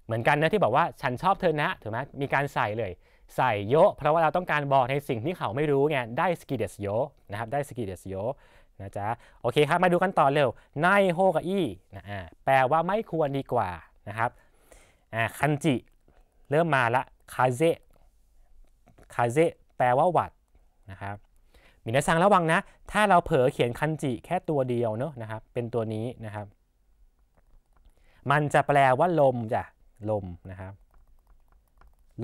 เหมือนกันนะที่บอกว่าฉันชอบเธอนะถูกไหมมีการใส่เลย ใส่เยอะเพราะว่าเราต้องการบอกในสิ่งที่เขาไม่รู้ไงได้สกิเดสเยอะนะครับ ได้สกิเดสเยอะนะจ๊ะโอเคครับมาดูกันต่อเร็วไนโฮกับอี้นะแปลว่าไม่ควรดีกว่านะครับคันจิ เริ่มมาละคาเซคาเซแปลว่าหวัดนะครับินะซังระวังนะ ถ้าเราเผลอเขียนคันจิแค่ตัวเดียวเนอะนะครับ เป็นตัวนี้นะครับ มันจะแปลว่าลมจ้ะ ลมนะครับ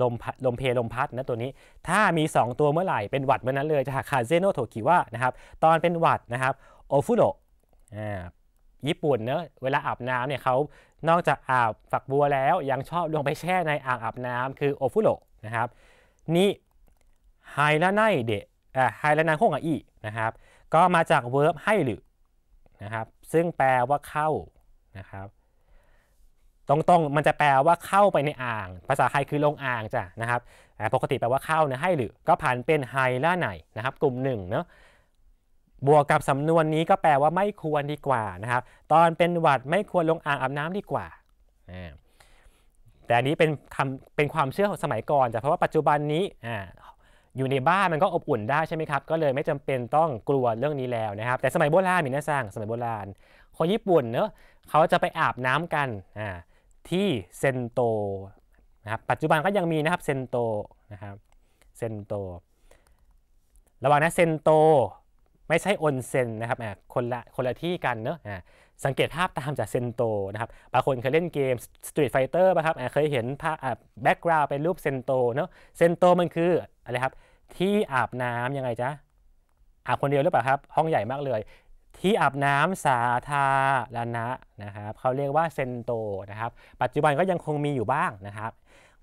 ลมพัดลมเพลมพัดนะตัวนี้ ถ้ามี 2 ตัวเมื่อไหร่ เป็นหวัดเมื่อนั้นเลย จะคาเซโนโทกิว่านะครับ ตอนเป็นหวัดนะครับ โอฟุโดะญี่ปุ่นเนอะ เวลาอาบน้ำเนี่ยเขานอกจากอาบฝักบัวแล้ว ยังชอบลงไปแช่ในอ่างอาบน้ำ คือโอฟุโดะนะครับ นี่ ไฮละไนเดะให้ไฮและนางห่งอ่ะอีนะครับ ก็มาจากเวิร์บให้หรือนะครับซึ่งแปลว่าเข้านะครับ ตรงๆมันจะแปลว่าเข้าไปในอ่าง ภาษาไทยคือลงอ่างจ้ะนะครับปกติแปลว่าเข้านยให้หรือ ก็ผ่านเป็นไฮล่าไหนนะครับกลุ่มหนึ่งเนาะบวกกับสำนวนนี้ก็แปลว่าไม่ควรดีกว่านะครับตอนเป็นหวัดไม่ควรลงอ่างอาบน้ำดีกว่าแต่อันนี้เป็นคำเป็นความเชื่อของสมัยก่อนจ้ะเพราะว่าปัจจุบันนี้อยู่ในบ้านมันก็อบอุ่นได้ใช่ไหมครับ ก็เลยไม่จำเป็นต้องกลัวเรื่องนี้แล้วนะครับ แต่สมัยโบราณมีนะสร้างสมัยโบราณคนญี่ปุ่นเนอะเขาจะไปอาบน้ำกันอ่าที่เซนโตนะครับปัจจุบันก็ยังมีนะครับเซนโตนะครับเซนโต ระหว่างนะเซนโต ไม่ใช่ออนเซนนะครับอ่าคนละคนละที่กันเนอะอ่าสังเกตภาพตามจากเซนโตนะครับบางคนเคยเล่นเกม Street Fighter ป่ะครับเคยเห็นภาพแบ็กกราวด์เป็นรูปเซนโตเนาะเซนโตมันคืออะไรครับที่อาบน้ํำยังไงจ๊ะอาบคนเดียวหรือเปล่าครับห้องใหญ่มากเลย ที่อาบน้ำสาธารณะนะครับเขาเรียกว่าเซนโตนะครับ ปัจจุบันก็ยังคงมีอยู่บ้างนะครับ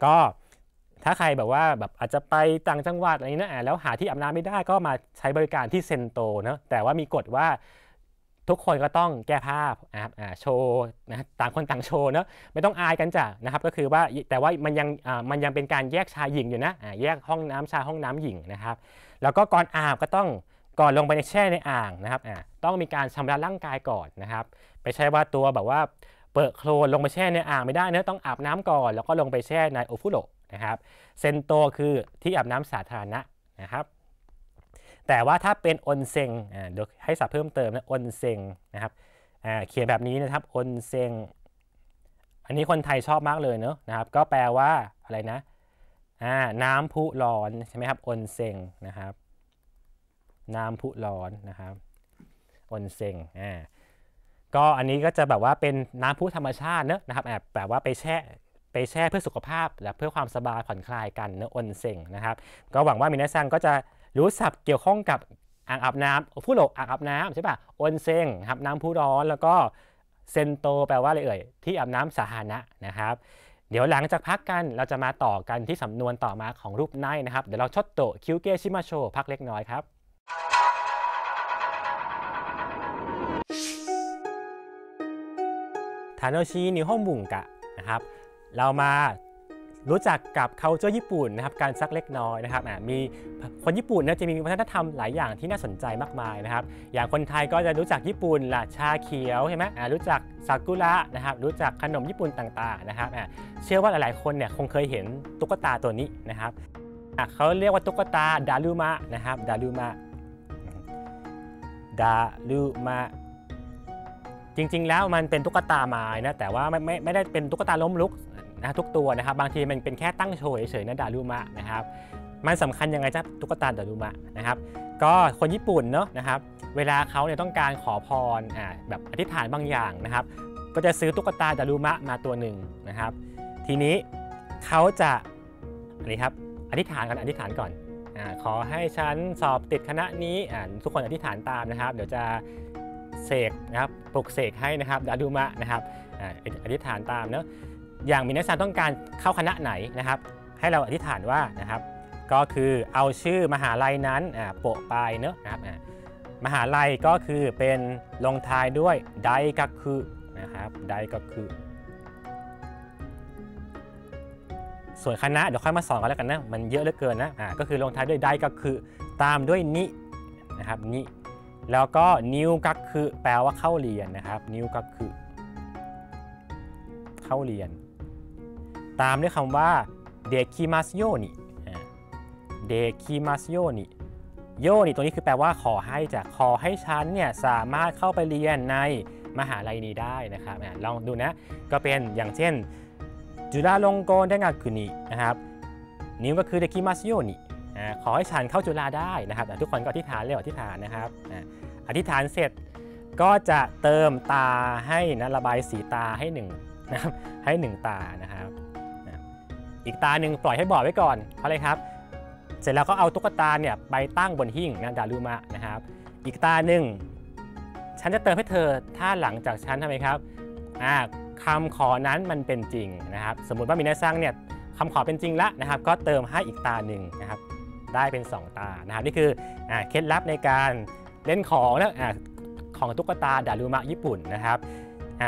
ก็ถ้าใครแบบว่าแบบอาจจะไปต่างจังหวัดอะไรนี้นะแล้วหาที่อาบน้ำไม่ได้ก็มาใช้บริการที่เซนโตเนะแต่ว่ามีกฎว่าทุกคนก็ต้องแก้ภาพนะครับโชว์นะต่างคนต่างโชว์เนาะไม่ต้องอายกันจ้ะนะครับ ก็คือว่า แต่ว่ามันยังมันยังเป็นการแยกชายหญิงอยู่นะ แยกห้องน้ำชายห้องน้ำหญิงนะครับ แล้วก็ก่อนอาบก็ต้องก่อนลงไปในแช่ในอ่างนะครับ ต้องมีการชำระร่างกายก่อนนะครับ ไปใช่ว่าตัวแบบว่าเปิดโครนลงไปแช่ในอ่างไม่ได้นะต้องอาบน้ำก่อนแล้วก็ลงไปแช่ในโอฟุโรนะครับ เซนโตคือที่อาบน้ำสาธารณะนะครับแต่ว่าถ้าเป็นออนเซงเดี๋ยวให้สับเพิ่มเติมนะ ออนเซงนะครับ อ่า เขียนแบบนี้นะครับ ออนเซงอันนี้คนไทยชอบมากเลยเนอะนะครับ ก็แปลว่าอะไรนะ อ่า น้ำพุร้อน ใช่ไหมครับ ออนเซงนะครับ น้ำพุร้อนนะครับ ออนเซงอ่า ก็อันนี้ก็จะแบบว่าเป็นน้ำพุธรรมชาตินะนะครับแบบว่าไปแช่ ไปแช่เพื่อสุขภาพและเพื่อความสบายผ่อนคลายกันเนอะอนเซงนะครับ ก็หวังว่ามินาซังก็จะหรือศัพท์เกี่ยวข้องกับอ่างอาบน้ำผู้หลกอ่างอาบน้ำใช่ป่ะออนเซ็งครับน้ำผู้ร้อน แล้วก็เซนโต แปลว่าอะไรเอ่ยที่อาบน้ำสาธารณะนะครับ เดี๋ยวหลังจากพักกันเราจะมาต่อกันที่สำนวนต่อมาของรูปไนนะครับเดี๋ยวเราชดโตคิวเกชิมาโชพักเล็กน้อยครับทานโอชินิฮงบุงกะนะครับ เรามารู้จักกับเขาเจ้าญี่ปุ่นนะครับการซักเล็กน้อยนะครับมีคนญี่ปุ่นนะจะมีวัฒนธรรมหลายอย่างที่น่าสนใจมากมายนะครับอย่างคนไทยก็จะรู้จักญี่ปุ่นล่ะชาเขียวใช่ไหมรู้จักซากุระนะครับรู้จักขนมญี่ปุ่นต่างๆนะครับเชื่อว่าหลายๆคนเนี่ยคงเคยเห็นตุ๊กตาตัวนี้นะครับเขาเรียกว่าตุ๊กตาดารุมะนะครับดารุมะดารุมะจริงๆแล้วมันเป็นตุ๊กตาไม้นะแต่ว่าไม่ไม่ไม่ได้เป็นตุ๊กตาล้มลุกนะทุกตัวนะครับบางทีมันเป็นแค่ตั้งโชว์เฉยๆ นะดารุมะนะครับมันสำคัญยังไงจ้าตุ๊กตาดารุมะนะครับ ก็คนญี่ปุ่นเนาะนะครับ เวลาเขาเนี่ยต้องการขอพรอ่าแบบอธิษฐานบางอย่างนะครับ ก็จะซื้อตุ๊กตาดารุมะมาตัวหนึ่งนะครับ ทีนี้เขาจะนี่ครับอธิษฐานกันอธิษฐานก่อนอขอให้ฉันสอบติดคณะนี้ทุกคนอธิษฐานตามนะครับเดี๋ยวจะเสกนะครับปลุกเสกให้นะครับดารุมะนะครับอธิษฐานตามเนาะอย่างมีนักศึกษาต้องการเข้าคณะไหนนะครับ ให้เราอธิษฐานว่านะครับก็คือเอาชื่อมหาลัยนั้นโปะไปเนอะนะครับมหาลัยก็คือเป็นลงท้ายด้วยไดกักคือนะครับไดกักคือส่วนคณะเดี๋ยวค่อยมาสอนกันแล้วกันนะ มันเยอะเหลือเกินนะอ่าก็คือลงท้ายด้วยไดก็คือตามด้วยนินะครับนิแล้วก็นิวก็คือ แปลว่าเข้าเรียนนะครับ นิวก็คือ เข้าเรียนตามด้วยคำว่าเดคิมาสโยนิเดคิมาสโยนิ โยนิตัวนี้คือแปลว่าขอให้จะขอให้ฉันเนี่ยสามารถเข้าไปเรียนในมหาลัยนี้ได้นะครับลองดูนะก็เป็นอย่างเช่นจุฬาลงกรณ์ได้งานคุน้นะครับนิ้วก็คือเดคิมาสโยนิขอให้ฉันเข้าจุฬาได้นะครับทุกคนก็อธิษฐานเรยอธิษฐานนะครับอธิษฐานเสร็จก็จะเติมตาให้นะระบายสีตาให้หนึ่งนะครับให้หนึ่งตานะครับอีกตาหนึ่งปล่อยให้บอดไว้ก่อนเพราะอะไรครับ เสร็จแล้วก็เอาตุ๊กตาเนี่ยไปตั้งบนหิ้งนะดารุมะนะครับ อีกตาหนึ่งฉันจะเติมให้เธอถ้าหลังจากฉันทำไมครับาคำขอนั้นมันเป็นจริงนะครับสมมติว่ามีนายสร้างเนี่ยคำขอเป็นจริงแล้วนะครับก็เติมให้อีกตาหนึ่งนะครับได้เป็น 2 ตานะครับนี่คืออเคล็ดลับในการเล่นของนะของตุ๊กตาดารุมะญี่ปุ่นนะครับ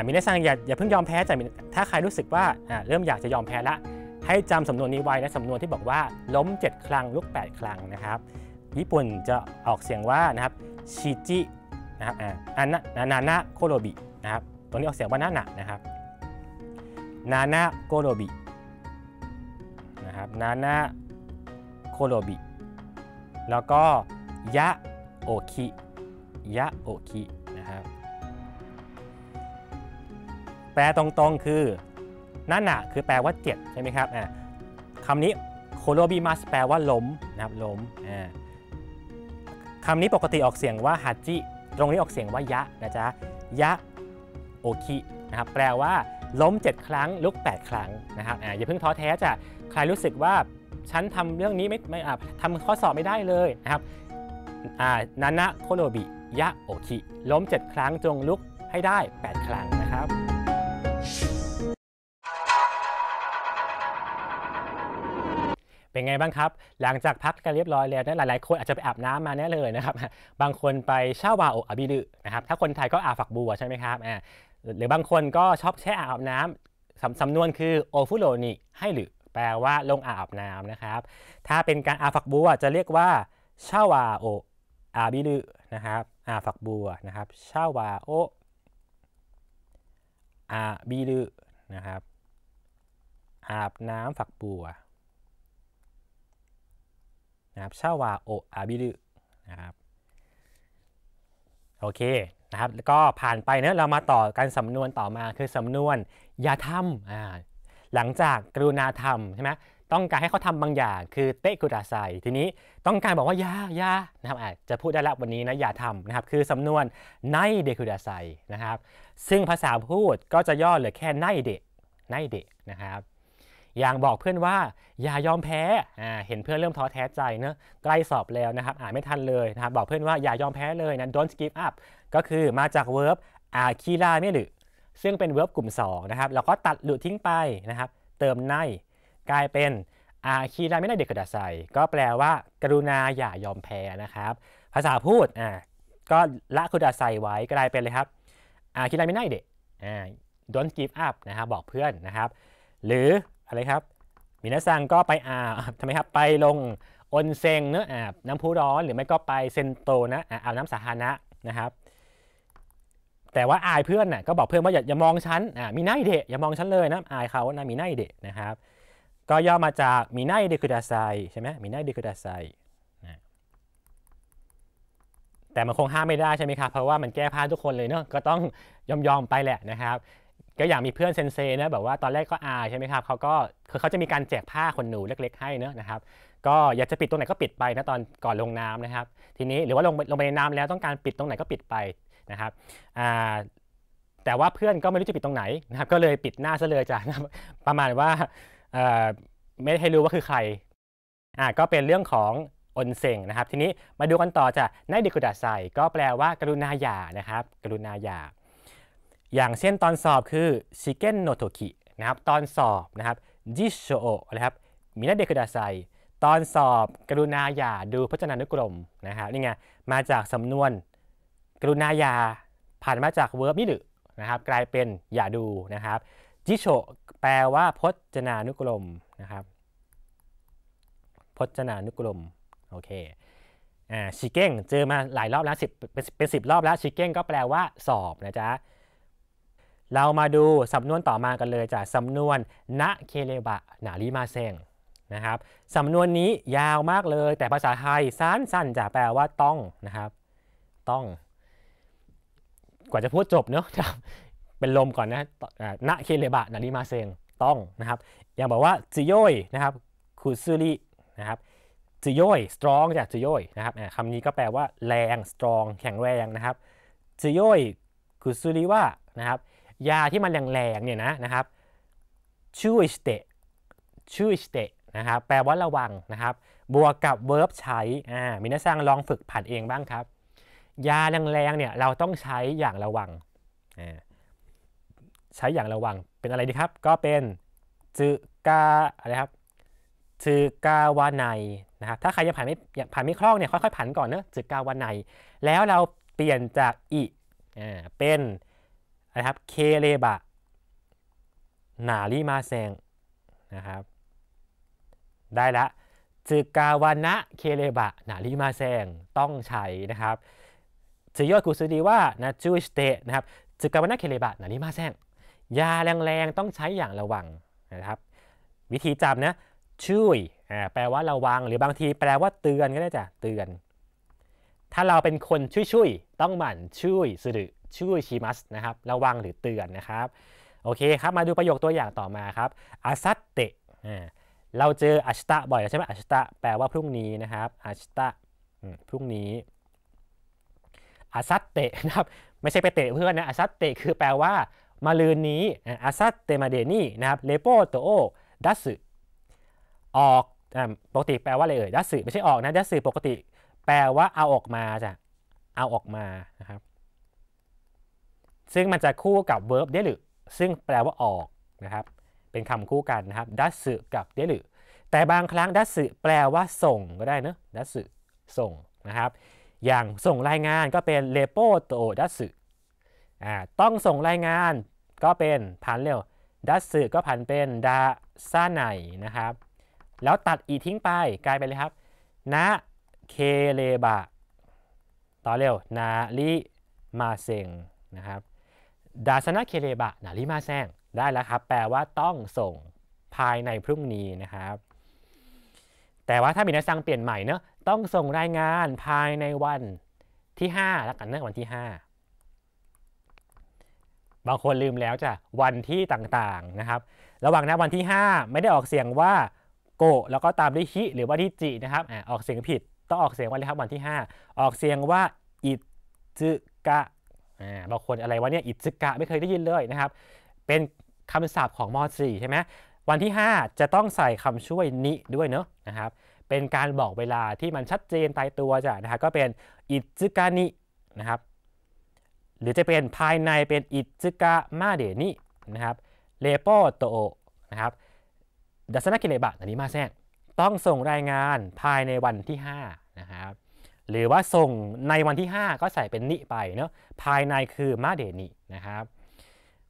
มินเนซังอย่าอย่าเพิ่งยอมแพ้จ้ะถ้าใครรู้สึกว่าเริ่มอยากจะยอมแพ้ละให้จำสำนวนนี้ไว้นะสำนวนที่บอกว่า ล้ม 7 ครั้ง ลุก 8 ครั้งนะครับญี่ปุ่นจะออกเสียงว่านะครับชิจินะครับอานนานานะโคโรบินะครับตรงนี้ออกเสียงว่านานะนะครับนานะโคโรบินะครับนานะโคโรบิแล้วก็ยะโอคิยะโอคินะครับแปลตรงๆคือนั่นน่ะคือแปลว่าเจ็บใช่ไหมครับคำนี้โคโรบิมัสแปลว่าล้มนะครับล้มคำนี้ปกติออกเสียงว่าฮัจจิตรงนี้ออกเสียงว่ายะ นะจ๊ะ ยะโอคินะครับแปลว่า ล้ม 7 ครั้ง ลุก 8 ครั้งนะครับออย่าเพิ่งท้อแท้จ้ะใครรู้สึกว่าฉันทำเรื่องนี้ไม่ไม่ทำข้อสอบไม่ได้เลยนะครับนานะโคโรบิยะโอคิล้ม 7 ครั้งจงลุกให้ได้ 8 ครั้งนะครับเป็นไงบ้างครับ หลังจากพักกันเรียบร้อยแล้วนะหลายๆคนอาจจะไปอาบน้ำมาแน่เลยนะครับ บางคนไปเช่าวาโออาบิลุนะครับ ถ้าคนไทยก็อาฝักบัวใช่ไหมครับอ่าหรือบางคนก็ชอบแช่อาบน้ำสำนวนคือโอฟุโรนิให้หรือแปลว่าลงอาบน้ำนะครับ ถ้าเป็นการอาฝักบัวจะเรียกว่าเช่าวาโออาบิลุนะครับ อาฝักบัวนะครับเช่าวาโออาบิลุนะครับ อาบน้ำฝักบัวนะครับชาวาโออาบิรุนะครับโอเคนะครับ แล้วก็ผ่านไปเนะเรามาต่อการสำนวนต่อมาคือสำนวนอย่าทำอ่าหลังจากกรุณาธรรมใช่ไหมต้องการให้เขาทำบางอย่างคือเตะกุดาไซทีนี้ต้องการบอกว่าอย่าอย่านะครับอาจจะพูดได้แล้วันนี้นะอย่าทำนะครับ คือสำนวนไนเดกุดาไซนะครับ ซึ่งภาษาพูดก็จะย่อเหลือแค่ไนเดไนเดนะครับอย่างบอกเพื่อนว่า อย่ายอมแพ้ เห็นเพื่อนเริ่มท้อแท้ใจเนอะใกล้สอบแล้วนะครับอ่านไม่ทันเลยนะครับบอกเพื่อนว่าอย่ายอมแพ้เลยนะ don't give up ก็คือมาจาก verb อาคีลาไม่หรือซึ่งเป็น verb กลุ่ม2นะครับเราก็ตัดหลุดทิ้งไปนะครับ เติมใน กลายเป็นอาคีลาไม่ได้เด็กกระดาษใสก็แปลว่า กรุณาอย่ายอมแพ้นะครับ ภาษาพูดอ่าก็ละกระดาษใสไว้กลายเป็นเลยครับอาคีลาไม่ได้เด็กอ่ don't give up นะครับบอกเพื่อนนะครับ หรืออะไรครับมินาซังก็ไปอาบทำไมครับ ไปลงออนเซงเนื้ออาบน้ำพุร้อนหรือไม่ก็ไปเซนโตนะอาบน้ำสาธารณะนะครับ แต่ว่าอายเพื่อนน่ะก็บอกเพื่อนว่าอย่าอย่ามองฉันอ่ามีไนเดะอย่ามองฉันเลยนะอายเขานะมีไนเดะนะครับ ก็ย่อมาจาก มีไนเดคือดาไซใช่ไหมมีไนเดคือดาไซ แต่มันคงห้ามไม่ได้ใช่ไหมครับ เพราะว่ามันแก้ผ้าทุกคนเลยเนาะ ก็ต้องยอมยอมไปแหละนะครับก็อย่างมีเพื่อนเซนเซนะแบบว่าตอนแรกก็อาใช่ไหมครับเขาก็คือเขาจะมีการแจกผ้าขนหนูเล็กๆให้นะนะครับก็อยากจะปิดตรงไหนก็ปิดไปนะตอนก่อนลงน้ำนะครับทีนี้หรือว่าลงลงไปในน้ำแล้วต้องการปิดตรงไหนก็ปิดไปนะครับแต่ว่าเพื่อนก็ไม่รู้จะปิดตรงไหนนะครับก็เลยปิดหน้าซะเลยจ้ะประมาณว่าไม่ให้รู้ว่าคือใครอ่าก็เป็นเรื่องของอนเซงนะครับทีนี้มาดูกันต่อจ้ะในดิกุดาไซก็แปลว่า กรุณาหยานะครับ กรุณาหยาอย่างเช่นตอนสอบคือชิเกนโนโทกินะครับ ตอนสอบนะครับจิโชโอนะครับมินาเดคุดาไซตอนสอบ กรุณาอย่าดูพจนานุกรมนะครับนี่ไงมาจากสำนวน กรุณาอย่าผ่านมาจากเวิร์บนี่หรือนะครับ กลายเป็น อย่าดูนะครับจิโชแปลว่าพจนานุกรมนะครับ พจนานุกรมโอเคอ่าชิเก้งเจอมาหลายรอบแล้วสิบเป็นสิบรอบแล้วชิเก้งก็แปลว่าสอบนะจ๊ะเรามาดูสำนวนต่อมากันเลยจากสำนวนนเคเลบะนาลิมาเซงนะครับสำนวนนี้ยาวมากเลย แต่ภาษาไทยสั้นๆจะแปลว่าต้องนะครับ ต้อง กว่าจะพูดจบเนาะเป็นลมก่อนนะนเคเลบะนาลิมาเซงต้องนะครับอย่างบอกว่าจิโยยนะครับคุซุรินะครับจิโยย สตรองจากจิโยยนะครับคำนี้ก็แปลว่าแรงสตรอง แข็งแรงนะครับจิโยยคุซุริว่านะครับยาที่มันแรงๆเนี่ยนะนะครับชูอิสเตชูอิสเตนะครับ แปลว่าระวังนะครับ บวกกับเวิร์บใช้อ่ามินาซังลองฝึกผัดเองบ้างครับ ยาแรงๆเนี่ยเราต้องใช้อย่างระวัง ใช้อย่างระวังเป็นอะไรดีครับก็เป็นจึกาอะไรครับจึกาวาไนนะครับ ถ้าใครยังผ่านไม่ผ่านไม่คล่องเนี่ยค่อยๆผันก่อนเนอะจึกาวาไนแล้วเราเปลี่ยนจากอิเป็นนะครับเคเลบะนาลิมาแซงนะครับได้ละจึกาวานะ เคเลบะ นาลิมาแซงต้องใช้นะครับจึยอดกุสุดีว่านะจูสเตนะครับจึกาวานะเคเลบะ นาลิมาแซง ยาแรงๆต้องใช้อย่างระวังนะครับวิธีจำนะช่วยแปลว่าระวัง หรือบางทีแปลว่าเตือนก็ได้จ้ะเตือน ถ้าเราเป็นคนช่วยๆต้องหมั่นช่วยสื่อชื่อชิมัสนะครับระวังหรือเตือนนะครับโอเคครับมาดูประโยคตัวอย่างต่อมาครับอาซัตเตะเราเจออัชตะบ่อยใช่ไหมอัชตะแปลว่าพรุ่งนี้นะครับอัชตะพรุ่งนี้อาซัตเตะนะครับไม่ใช่ไปเตะเพื่อนนะอาซัตเตะคือแปลว่ามาลืนนี้อาซัตเตมาเดนี่นะครับเลโปโตโอดัสึออก ปกติแปลว่าอะไรเอ่ยดัสึไม่ใช่ออกนะดัสึปกติแปลว่าเอาออกมาจ้ะเอาออกมานะครับซึ่งมันจะคู่กับ verb เดหรือซึ่งแปลว่าออกนะครับ เป็นคำคู่กันนะครับดัสึกับเดหรือแต่บางครั้งดัสึแปลว่าส่งก็ได้นะดัสึส่งนะครับ อย่างส่งรายงานก็เป็นเลโปโตดัสึต้องส่งรายงานก็เป็นพันเร็วดัสึก็ผันเป็นดาซาไนนะครับแล้วตัดอีทิ้งไปกลายไปเลยครับนะเคเลบะต่อเร็วนาลิมาเซงนะครับดาสนาเคเลบะนาริมาแซงได้แล้วครับแปลว่าต้องส่งภายในพรุ่งนี้นะครับ แต่ว่าถ้ามีนาสังเปลี่ยนใหม่เนอะต้องส่งรายงานภายในวันที่5แล้วกันนะวันที่ 5 บางคนลืมแล้วจ้ะวันที่ต่างๆนะครับระหว่างนะวันที่ 5 ไม่ได้ออกเสียงว่าโกแล้วก็ตามด้วยฮิหรือว่าที่จินะครับออกเสียงผิดต้องออกเสียงว่าเลยครับวันที่ 5 ออกเสียงว่าอิจึกะบางคนอะไรวะเนี่ยอิซึกะไม่เคยได้ยินเลยนะครับ เป็นคำศัพท์ของม .4 ใช่ไหมวันที่ 5 จะต้องใส่คำช่วยนิด้วยเนอะนะครับ เป็นการบอกเวลาที่มันชัดเจนตายตัวจ้ะนะครับก็เป็นอิซึกะนินะครับหรือจะเป็นภายในเป็นอิซึกะมาเดนินะครับเลโปโตโอนะครับดัชนีกิเลบะอันนี้มาแทรกต้องส่งรายงานภายในวันที่ 5 นะครับหรือว่าส่งในวันที่ 5 ก็ใส่เป็นนิไปเนาะภายในคือมาเดนินะครับ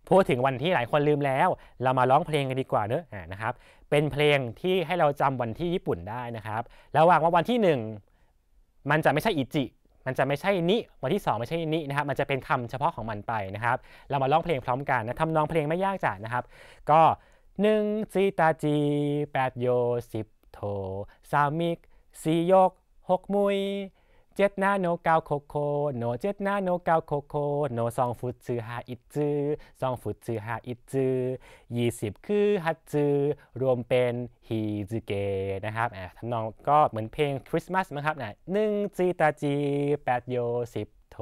พูดถึงวันที่หลายคนลืมแล้ว เรามาร้องเพลงกันดีกว่าเนอะนะครับเป็นเพลงที่ให้เราจำวันที่ญี่ปุ่นได้นะครับระหว่างว่าวันที่1มันจะไม่ใช่อิจิ มันจะไม่ใช่นิวันที่ 2 ไม่ใช่นินะครับมันจะเป็นคำเฉพาะของมันไปนะครับ เรามาร้องเพลงพร้อมกันนะทำนองเพลงไม่ยากจ้ะนะครับ ก็หนึ่งจีตาจีแปดโยสิบโทสามิกสี่ยกหกมุยเจ็ดหน้าโนเกาโคโคโนเจ็ดหน้าโนเกาโคโคโนสองฟุตซือหาอิจือสองฟุตซือหาอิจือยี่สิบคือฮัตจือรวมเป็นฮีจูเกะนะครับทำนองก็เหมือนเพลงคริสต์มาสนะครับหนึ่งจีตาจีแปดโยสิบโท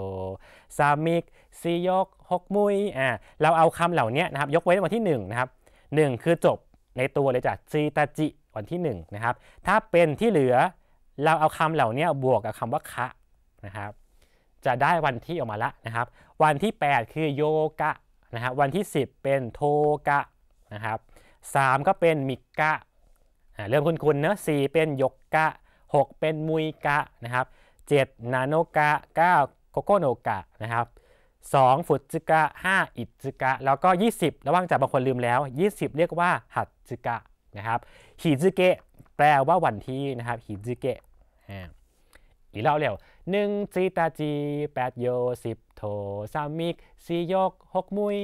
สามิกซียกหกมุยอ่าเราเอาคำเหล่านี้นะครับ ยกไว้วันที่หนึ่งนะครับหนึ่งคือจบในตัวเลยจ้ะ จีตาจิวันที่หนึ่งนะครับ ถ้าเป็นที่เหลือเราเอาคำเหล่านี้บวกกับคำว่าคะนะครับจะได้วันที่ออกมาละนะครับวันที่ 8 คือ โยกะนะครับวันที่ 10 เป็น โทกะนะครับสก็เป็น มิกะเริ่มคุ้นๆเนอะสเป็นยกกะ 6 เป็น มุยกะนะครับ7นาโนกะ 9 โกโกโนกะนะครับ2ฟุตจิกะ 5 อิจิกะ แล้วก็ 20 ระวังจากบางคนลืมแล้ว 20 เรียกว่าหัดจิกะนะครับฮิจิเกะแปลว่าวันที่นะครับฮิจิเกะอีกล้วเร็วหนึ่งจีตาจีแปดโยสิบโทสามิกสี่ยกหกมุย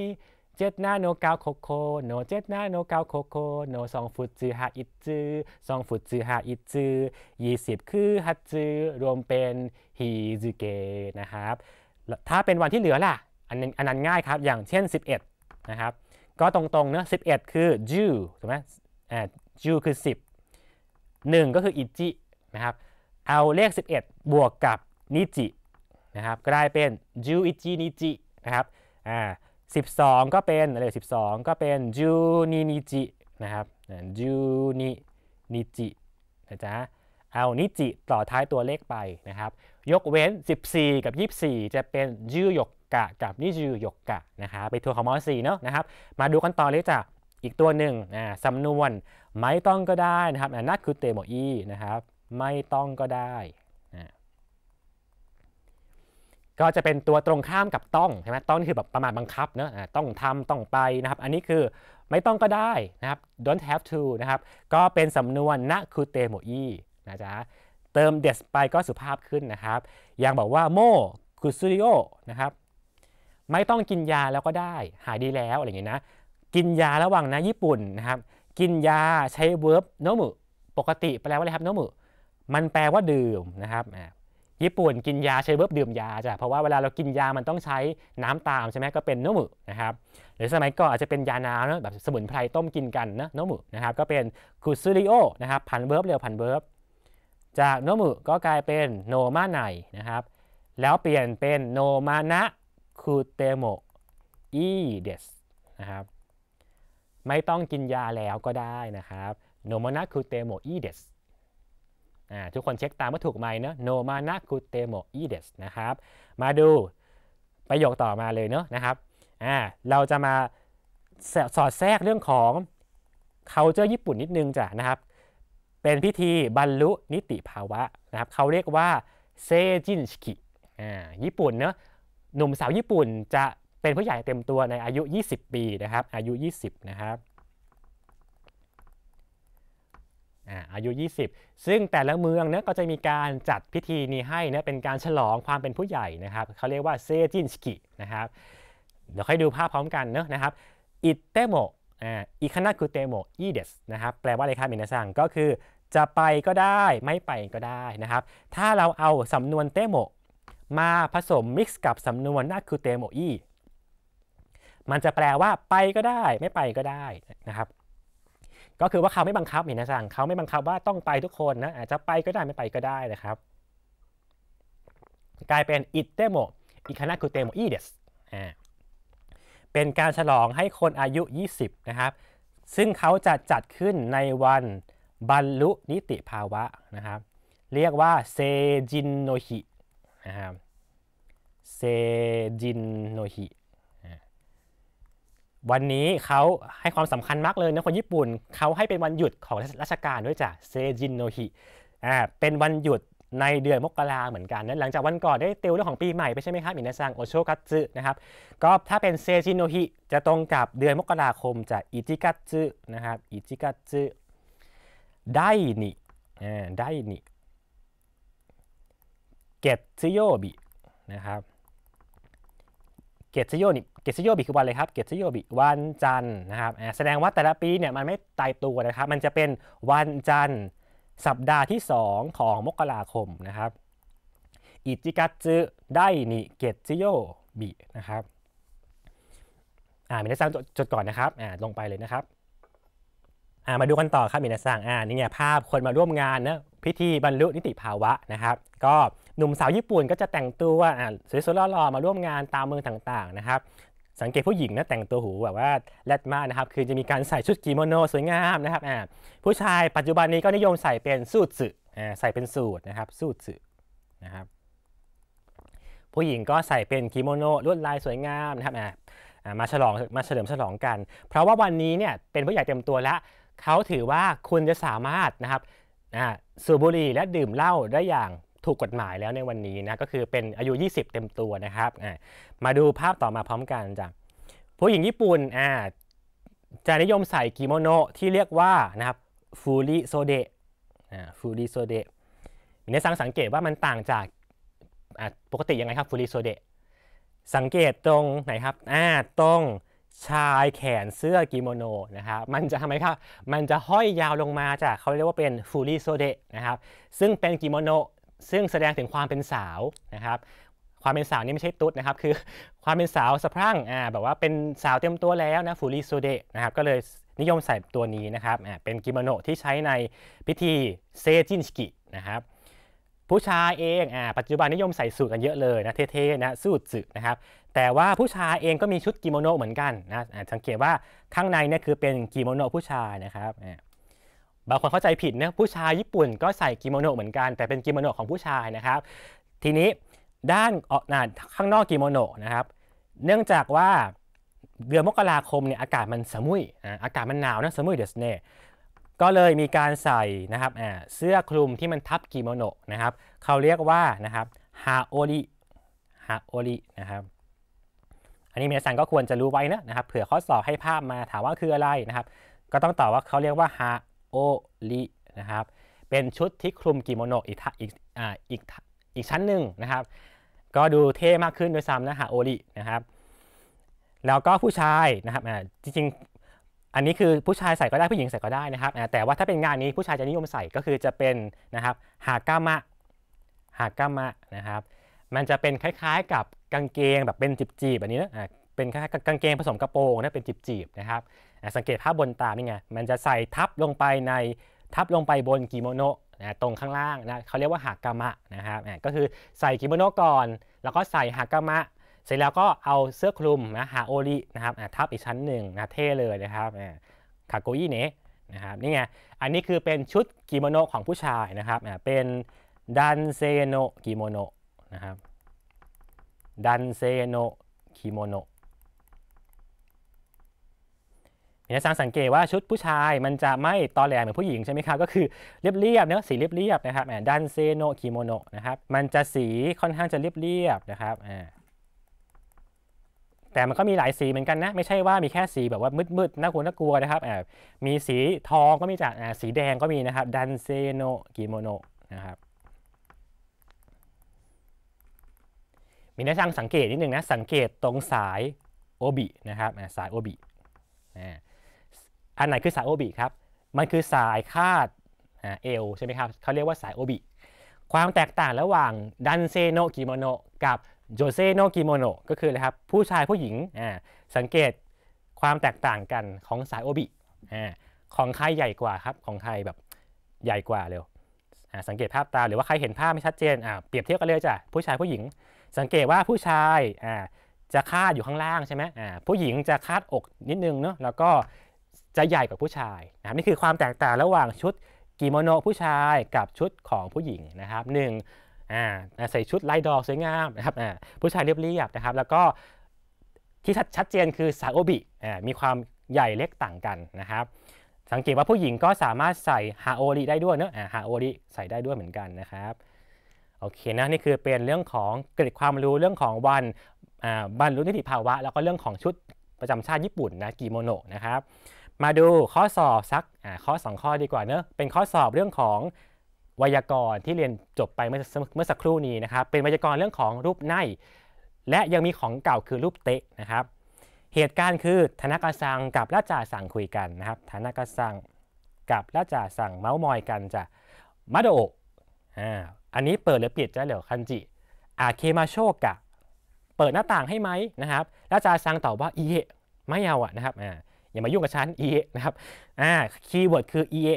เจ็ดหน้าโนเกาโคโค โนเจ็ดหน้าโนเกาโคโค โนสองฟุตจือหาอิจือสองฟุตจือหาอิจือยี่สิบคือฮัตจือรวมเป็นฮิจิเกนะครับถ้าเป็นวันที่เหลือล่ะ อันนั้นอันนั้นง่ายครับอย่างเช่นสิบเอ็ดนะครับก็ตรงๆเนอะสิบเอ็ดคือจูถูกไหมอ่าจูคือสิบ1 ก็คือ อิจินะครับ เอาเลข 11 บวกกับ นิจินะครับก็ได้เป็นจูอิจิ นิจินะครับอ่าสิบสองก็เป็นอะไรสิบสองก็เป็นจูนินิจินะครับจูนินิจินะจ๊ะเอานิจิต่อท้ายตัวเลขไปนะครับยกเว้น 14 กับ 24 จะเป็นยูยกกะ กับนิจูยกกะนะครับไปทัวร์ของมอสีเนาะนะครับมาดูกันต่อเลยจ้ะอีกตัวหนึ่งนะสำนวนไม่ต้องก็ได้นะครับนักคือเตโมอีนะครับ ไม่ต้องก็ได้นะก็จะเป็นตัวตรงข้ามกับต้องใช่ไหมต้องคือแบบประมาทบังคับเนอะต้องทำต้องไปนะครับ อันนี้คือไม่ต้องก็ได้นะครับ don't have to นะครับ ก็เป็นสำนวนนะคือเตโมอีนะจ๊ะ เติมเดสไปก็สุภาพขึ้นนะครับ อย่างบอกว่าโม คุซุริโอนะครับ ไม่ต้องกินยาแล้วก็ได้ หายดีแล้วอะไรอย่างเงี้ยนะ กินยาระวังนะ ญี่ปุ่นนะครับกินยาใช้เวิร์บโนมุปกติ แปลว่าอะไรครับโนมุมันแปลว่าดื่มนะครับ ญี่ปุ่นกินยาใช้เวิร์บดื่ม ยาจ้ะเพราะว่าเวลาเรากินยามันต้องใช้น้ำตามใช่ไหมก็เป็นโนมุนะครับหรือสมัยก่อนอาจจะเป็นยาน้ำนะแบบสมุนไพรต้มกินกันนะโนมุนะครับก็เป็นคุซุริโอนะครับผันเวิร์บเร็วผันเวิร์บจากโนมุก็กลายเป็นโนมาไนนะครับแล้วเปลี่ยนเป็นโนมานะคูเตโมอีเดสนะครับไม่ต้องกินยาแล้วก็ได้นะครับโนมานะคูเตโมอีเดสทุกคนเช็คตามว่าถูกไหมเนาะโนมานะคูเตโมอีเดสนะครับมาดูประโยคต่อมาเลยเนาะนะครับเราจะมาสอดแทรกเรื่องของ เขาเจอญี่ปุ่นนิดนึงจ้ะนะครับเป็นพิธีบรรลุนิติภาวะนะครับเขาเรียกว่าเซจินชิกิญี่ปุ่นเนาะหนุ่มสาวญี่ปุ่นจะเป็นผู้ใหญ่เต็มตัวในอายุ 20 ปีนะครับ อายุ20นะครับอายุ20 ซึ่งแต่ละเมืองเนี่ยก็จะมีการจัดพิธีนี้ให้นยเป็นการฉลองความเป็นผู้ใหญ่นะครับ เขาเรียกว่าเซจินสกินะครับเดี๋ยวค่อยดูภาพพร้อมกันเนอะนะครับ อิเตโมอิคานาคุเตโมอีเดสนะครับ แปลว่าอะไรครับ มินาซัง ก็คือ จะไปก็ได้ ไม่ไปก็ได้นะครับ ถ้าเราเอาสำนวนเตโมมาผสมมิกซ์กับสำนวนนาคุเตโมอีมันจะแปลว่าไปก็ได้ไม่ไปก็ได้นะครับก็คือว่าเขาไม่บังคับเห็นนะสั่งเขาไม่บังคับว่าต้องไปทุกคนนะอาจจะไปก็ได้ไม่ไปก็ได้นะครับ กลายเป็นอิตเตโมอิคานาคุเตโมอีเดสเป็นการฉลองให้คนอายุ 20 นะครับ ซึ่งเขาจะจัดขึ้นในวัน บรรลุนิติภาวะนะครับเรียกว่าเซจินโนฮินะครับเซจินโนฮิวันนี้เขาให้ความสำคัญมากเลยนะคนญี่ปุ่นเขาให้เป็นวันหยุดของราชการด้วยจ้ะเซจินโนฮิอ่าเป็นวันหยุดในเดือนมกราเหมือนกันนะหลังจากวันก่อนได้ติวเรื่องของปีใหม่ไปใช่ไหมครับอินาซังโอโชกัตซึนะครับก็ถ้าเป็นเซจินโนฮิจะตรงกับเดือนมกราคมจะอิจิกัตซึนะครับอิจิกัตซึได้นิอ่าได้นิเกตซโยบินะครับเกตซโยนิเตสโยบิคือวันเลยครับเกตสโยบิวันจันนะครับแสดงว่าแต่ละปีเนี่ยมันไม่ตายตัวนะครับ มันจะเป็นวันจันสัปดาห์ที่ 2 ของมกราคมนะครับอิจิกัตซึไดนิเกตสโยบินะครับอ่ามีนาซังจดก่อนนะครับอ่าลงไปเลยนะครับอ่ามาดูกันต่อครับมีนัซัางอ่านี่ไงภาพคนมาร่วมงานนะพิธีบรรลุนิติภาวะนะครับ ก็หนุ่มสาวญี่ปุ่นก็จะแต่งตัวสวยๆหล่อๆมาร่วมงานตามเมืองต่าง ๆ นะครับสังเกตผู้หญิงนะแต่งตัวหูแบบว่าแรดมากนะครับคือจะมีการใส่ชุดกิโมโน สวยงามนะครับอ่าผู้ชายปัจจุบันนี้ก็นิยมใส่เป็นสูทสึอ่าใส่เป็นสูทนะครับสูทสึนะครับผู้หญิงก็ใส่เป็นกิโมโนลวดลายสวยงามนะครับอ่ามาฉลองมาเฉลิมฉลองกัน เพราะว่าวันนี้เนี่ยเป็นผู้ใหญ่เต็มตัวแล้วเขาถือว่าคุณจะสามารถนะครับสูบบุหรี่และดื่มเหล้าได้อย่างถูกกฎหมายแล้วในวันนี้นะก็คือเป็นอายุ 20 เต็มตัวนะครับ มาดูภาพต่อมาพร้อมกันจากผู้หญิงญี่ปุ่นจะนิยมใส่กิโมโนที่เรียกว่านะครับฟูริโซเดะฟูริโซเดะในสังสังเกตว่ามันต่างจากปกติยังไงครับฟูริโซเดะสังเกตตรงไหนครับตรงชายแขนเสื้อกิโมโนนะครับมันจะทำไมครับมันจะห้อยยาวลงมาจากเขาเรียกว่าเป็นฟูริโซเดะนะครับซึ่งเป็นกิโมโนซึ่งแสดงถึงความเป็นสาวนะครับ ความเป็นสาวนี่ไม่ใช่ตุ๊ดนะครับ คือความเป็นสาวสะพรั่ง อ่า แบบว่าเป็นสาวเต็มตัวแล้วนะ ฟูริโซเดะนะครับ ก็เลยนิยมใส่ตัวนี้นะครับ อ่า เป็นกิโมโนที่ใช้ในพิธีเซจินสกินะครับ ผู้ชายเอง อ่า ปัจจุบันนิยมใส่สูทกันเยอะเลยนะ เท่ๆนะ สูทสึนะครับ แต่ว่าผู้ชายเองก็มีชุดกิโมโนเหมือนกันนะสังเกตว่าข้างในเนี่ยคือเป็นกิโมโนผู้ชายนะครับบางคนเข้าใจผิดนะผู้ชายญี่ปุ่นก็ใส่กิโมโนเหมือนกันแต่เป็นกิโมโนของผู้ชายนะครับ ทีนี้ด้านออกหนาข้างนอกกิโมโนนะครับเนื่องจากว่าเดือนมกราคมเนี่ยอากาศมันสมุยอากาศมันหนาวนะสมุยเดสเน่ก็เลยมีการใส่นะครับเสื้อคลุมที่มันทับกิโมโนนะครับ เขาเรียกว่านะครับฮาโอริฮาโอรินะครับอันนี้เมสันก็ควรจะรู้ไว้นะนะครับเผื่อข้อสอบให้ภาพมาถามว่าคืออะไรนะครับ ก็ต้องตอบว่าเขาเรียกว่าฮาโอลินะครับเป็นชุดที่คลุมกิโมโนอีกอีกอ่าอีกอีกชั้นหนึ่งนะครับ ก็ดูเท่มากขึ้นด้วยซ้ำนะฮะโอลินะครับแล้วก็ผู้ชายนะครับอ่าจริงๆ อันนี้คือผู้ชายใส่ก็ได้ผู้หญิงใส่ก็ได้นะครับ แต่ว่าถ้าเป็นงานนี้ผู้ชายจะนิยมใส่ก็คือจะเป็นนะครับฮากามะฮากามะนะครับ มันจะเป็นคล้ายๆกับกางเกงแบบเป็นจีบๆแบบนี้นะเป็นคล้ายๆกางเกงผสมกระโปรงนะเป็นจีบๆนะครับสังเกตภาพบนตานี่ไง มันจะใส่ทับลงไปในทับลงไปบนกิโมโนนะตรงข้างล่างนะเขาเรียกว่าหากามะนะครับก็คือใส่กิโมโน ก่อน แล้วก็ใส่หากามะเสร็จแล้วก็เอาเสื้อคลุมนะหาโอรินะครับทับอีกชั้นหนึ่งนะเท่เลยนะครับคาโกยิเนะนะครับนี่ไง อันนี้คือเป็นชุดกิโมโนของผู้ชายนะครับเป็นดันเซโนกิโมโนนะครับดันเซโนกิโมโนอาจารย์สังเกตว่าชุดผู้ชายมันจะไม่ตอแหลเหมือนผู้หญิงใช่ไหมครับ ก็คือเรียบเรียบเนาะสีเรียบเรียบนะครับดันเซโนกิโมโนนะครับมันจะสีค่อนข้างจะเรียบเรียบนะครับแต่มันก็มีหลายสีเหมือนกันนะไม่ใช่ว่ามีแค่สีแบบว่ามืด ๆน่ากลัวน่ากลัวนะครับมีสีทองก็มีจากสีแดงก็มีนะครับดันเซโนกิโมโนนะครับมีนักช่างสังเกตนิดนึงนะสังเกตตรงสายโอบินะครับสายโอบินะอันไหนคือสายโอบิครับ มันคือสายคาดเอวใช่ไหมครับ เขาเรียกว่า สายโอบิ ความแตกต่างระหว่างดันเซโนกิโมโนกับโจเซโนกิโมโนก็คืออะไรครับผู้ชายผู้หญิงสังเกตความแตกต่างกันของสายโอบิของใครใหญ่กว่าครับ ของใครแบบใหญ่กว่าเร็วสังเกตภาพตาหรือว่าใครเห็นภาพไม่ชัดเจน เปรียบเทียบกันเลยจ้ะ ผู้ชายผู้หญิง สังเกตว่าผู้ชายจะคาดอยู่ข้างล่างใช่ไหมผู้หญิงจะคาดอกนิดนึงเนาะแล้วก็จะใหญ่กว่าผู้ชายนะครับนี่คือความแตกต่างระหว่างชุดกิโมโน ผู้ชายกับชุดของผู้หญิงนะครับหนึ่งใส่ชุดลายดอกสวยงามนะครับผู้ชายเรียบเรียบนะครับ แล้วก็ที่ชัดเจนคือซาโอบิมีความใหญ่เล็กต่างกันนะครับ สังเกตว่าผู้หญิงก็สามารถใส่ฮาโอริได้ด้วยเนอะฮาโอริใส่ได้ด้วยเหมือนกันนะครับโอเคนะนี่คือเป็นเรื่องของเกร็ดความรู้เรื่องของวันบรรลุนิติภาวะแล้วก็เรื่องของชุดประจำชาติญี่ปุ่นนะกิโมโนนะครับมาดูข้อสอบสักข้อ 2 ข้อดีกว่าเนอะเป็นข้อสอบเรื่องของไวยากรณ์ที่เรียนจบไปเมื่อเมื่อสักครู่นี้นะครับ เป็นไวยากรณ์เรื่องของรูปในและยังมีของเก่าคือรูปเตะนะครับ เหตุการณ์คือธนกสังกับราชาสังคุยกันนะครับธนกสังกับราชาสังเมามอยกันจะมาโดอ่าอันนี้เปิดหรือปิดจะเหลือคันจิอาเคมาโชกะเปิดหน้าต่างให้ไหมนะครับ ราชาสังตอบว่าอีเไม่เอาอะนะครับอ่าอย่ามายุ่งกับฉัน EA นะครับอ่าคีย์เวิร์ดคือ EA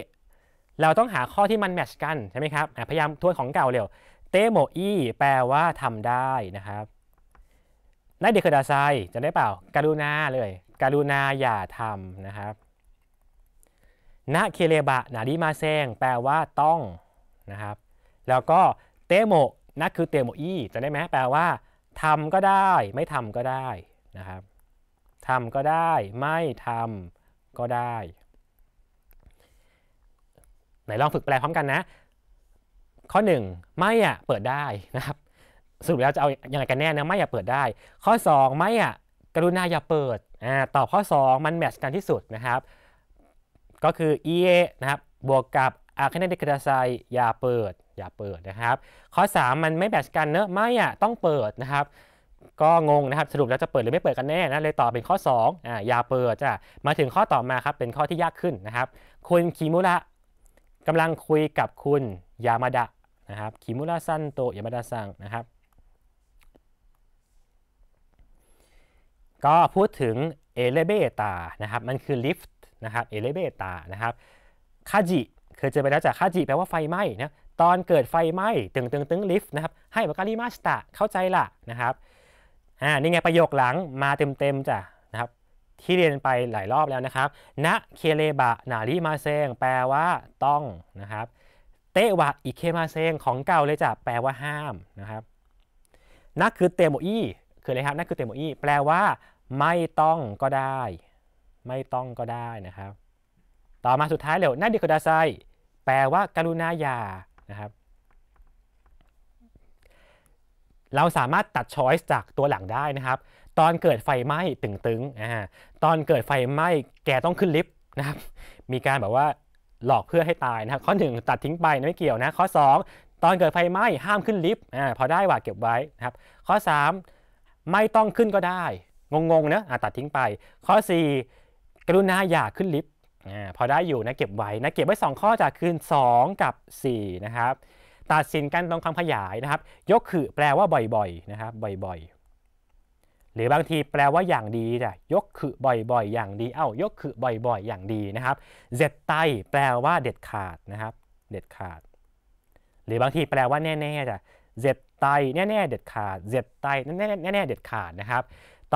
เราต้องหาข้อที่มันแมชกัน ใช่ไหมครับ พยายามทวนของเก่าเร็ว เตโมอี แปลว่าทำได้นะครับนายเด็กดาไซจะได้เปล่าการุณาเลยการุณาอย่าทำนะครับนาเคเลบะ นาดิมาเซงแปลว่าต้องนะครับ แล้วก็เตโมนะคือเตโมอีจะได้ไหมแปลว่าทำก็ได้ ไม่ทำก็ได้นะครับทำก็ได้ไม่ทำก็ได้ไหนลองฝึกแปลพร้อมกันนะ ข้อ 1 ไม่อ่ะเปิดได้นะครับสรุปแล้วจะเอาอย่างไรกันแน่นะไม่อย่าเปิดได้ ข้อ 2 ไม่อ่ะกรุณาอย่าเปิดอ่าตอบข้อ 2 มันแมทช์กันที่สุดนะครับ ก็คือ e a นะครับบวกกับอาคเนตดกราไซอย่าเปิด อย่าเปิดนะครับ ข้อ 3 มันไม่แมทช์กันเนอะไม่อ่ะต้องเปิดนะครับก็งงนะครับสรุปแล้วจะเปิดหรือไม่เปิดกันแน่นะเลยตอบเป็นข้อ 2อ่าอย่าเปิดจ้ะมาถึงข้อต่อมาครับ เป็นข้อที่ยากขึ้นนะครับคุณคิมุระกำลังคุยกับคุณยามาดะนะครับคิมุระซันโตยามาดะซังนะครับก็พูดถึงเอเลเบตานะครับมันคือลิฟต์นะครับเอเลเบตานะครับคาจิเคยเจอไปแล้วจากคาจิ แปลว่าไฟไหม้นะตอนเกิดไฟไหม้ ตึง ตึง ตึงลิฟต์นะครับให้บอการิมาสตะ เข้าใจละนะครับอ่านี่ไงประโยคหลังมาเต็ม ๆจ้ะนะครับ ที่เรียนไปหลายรอบแล้วนะครับนะเคเลบะนาริมาเซงแปลว่าต้องนะครับ เตวะอิเคมาเซงของเก่าเลยจ้ะแปลว่าห้ามนะครับ นักคือเตโมอี้คืออะไรครับ นักคือเตโมอี้แปลว่า ไม่ต้องก็ได้ ไม่ต้องก็ได้นะครับ ต่อมาสุดท้ายเร็วนกดิโคดาไซแปลว่าการุณาอย่านะครับเราสามารถตัดช้อยส์จากตัวหลังได้นะครับ ตอนเกิดไฟไหม้ตึงๆอ่าตอนเกิดไฟไหม้แกต้องขึ้นลิฟต์นะครับ มีการแบบว่าหลอกเพื่อให้ตายนะครับข้อ1ตัดทิ้งไปไม่เกี่ยวนะข้อ 2 ตอนเกิดไฟไหม้ห้ามขึ้นลิฟต์อ่าพอได้ว่าเก็บไว้นะครับ ข้อ 3 ไม่ต้องขึ้นก็ได้ งงๆนะอ่ตัดทิ้งไป ข้อ 4 กรุณาอย่าขึ้นลิฟต์อ่าพอได้อยู่นะเก็บไว้นะเก็บไว้ 2 ข้อจากคืน2กับ 4 นะครับตัดสินกันตรงคำขยายนะครับ ยกคือแปลว่าบ่อย ๆนะครับ บ่อย ๆ หรือบางทีแปลว่าอย่างดีจ้ะยกคือบ่อย ๆ อย่างดี เอ้ายกคือบ่อย ๆ อย่างดีนะครับ เจ็ดไตแปลว่าเด็ดขาดนะครับ เด็ดขาด หรือบางทีแปลว่าแน่ๆจ้ะเจ็ดไตแน่ๆเด็ดขาด เจ็ดไตแน่ๆแน่ๆเด็ดขาดนะครับ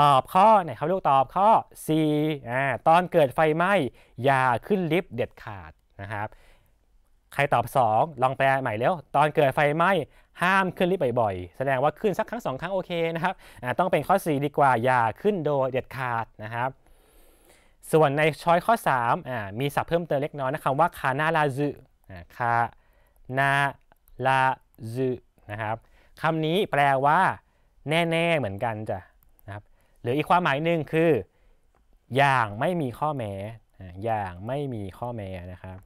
ตอบข้อไหนครับลูกตอบข้อ C อ่าตอนเกิดไฟไหม้อย่าขึ้นลิฟต์เด็ดขาด นะครับใครตอบ 2 ลองแปลใหม่แล้วตอนเกิดไฟไหม้ห้ามขึ้นลิฟต์บ่อยๆ แสดงว่าขึ้นสักครั้ง 2 ครั้งโอเคนะครับ ต้องเป็นข้อ 4 ดีกว่า อย่าขึ้นโดยเด็ดขาดนะครับ ส่วนในช้อยข้อ 3 มีศัพท์เพิ่มเติมเล็กน้อยนะคำว่าคานา ลาซึคานา ลาซึนะครับคำนี้แปลว่า แน่ ๆ เหมือนกันจ้ะนะครับหรืออีกความหมายหนึ่งคือ อย่างไม่มีข้อแม้อย่างไม่มีข้อแม้นะครับ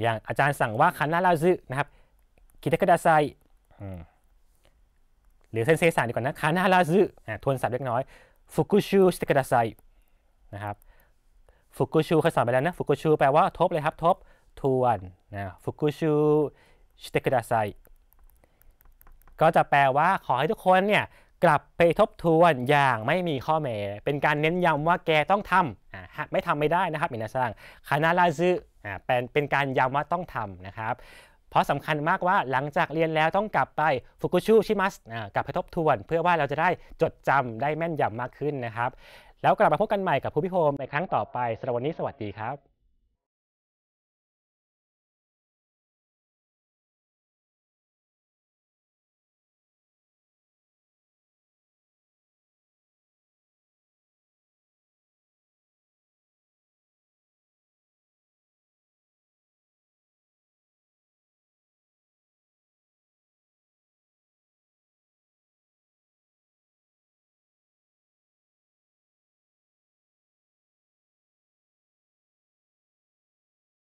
อย่างอาจารย์สั่งว่าคันนาราซึนะครับคิเตกดาไซหรือเซนเซสันดีกว่านะคันนาราซึทวนสับเล็กน้อยฟุกุชูสติกดาไซนะครับฟุกุชูเคยสอนไปแล้วนะฟุกุชูแปลว่าทบเลยครับทบทวนนะฟุกุชูสติกดาไซก็จะแปลว่าขอให้ทุกคนเนี่ยกลับไปทบทวนอย่างไม่มีข้อแม้เป็นการเน้นย้ำว่าแกต้องทำไม่ทำไม่ได้นะครับมินาซังคานาลาซึเป็นเป็นการย้ำว่าต้องทำนะครับ เพราะสำคัญมากว่าหลังจากเรียนแล้วต้องกลับไปฟุกุชูชิมัสกลับไปทบทวน เพื่อว่าเราจะได้จดจำได้แม่นยำมากขึ้นนะครับ แล้วกลับมาพบกันใหม่กับผู้พิพมในครั้งต่อไปสำหรับวันนี้สวัสดีครับ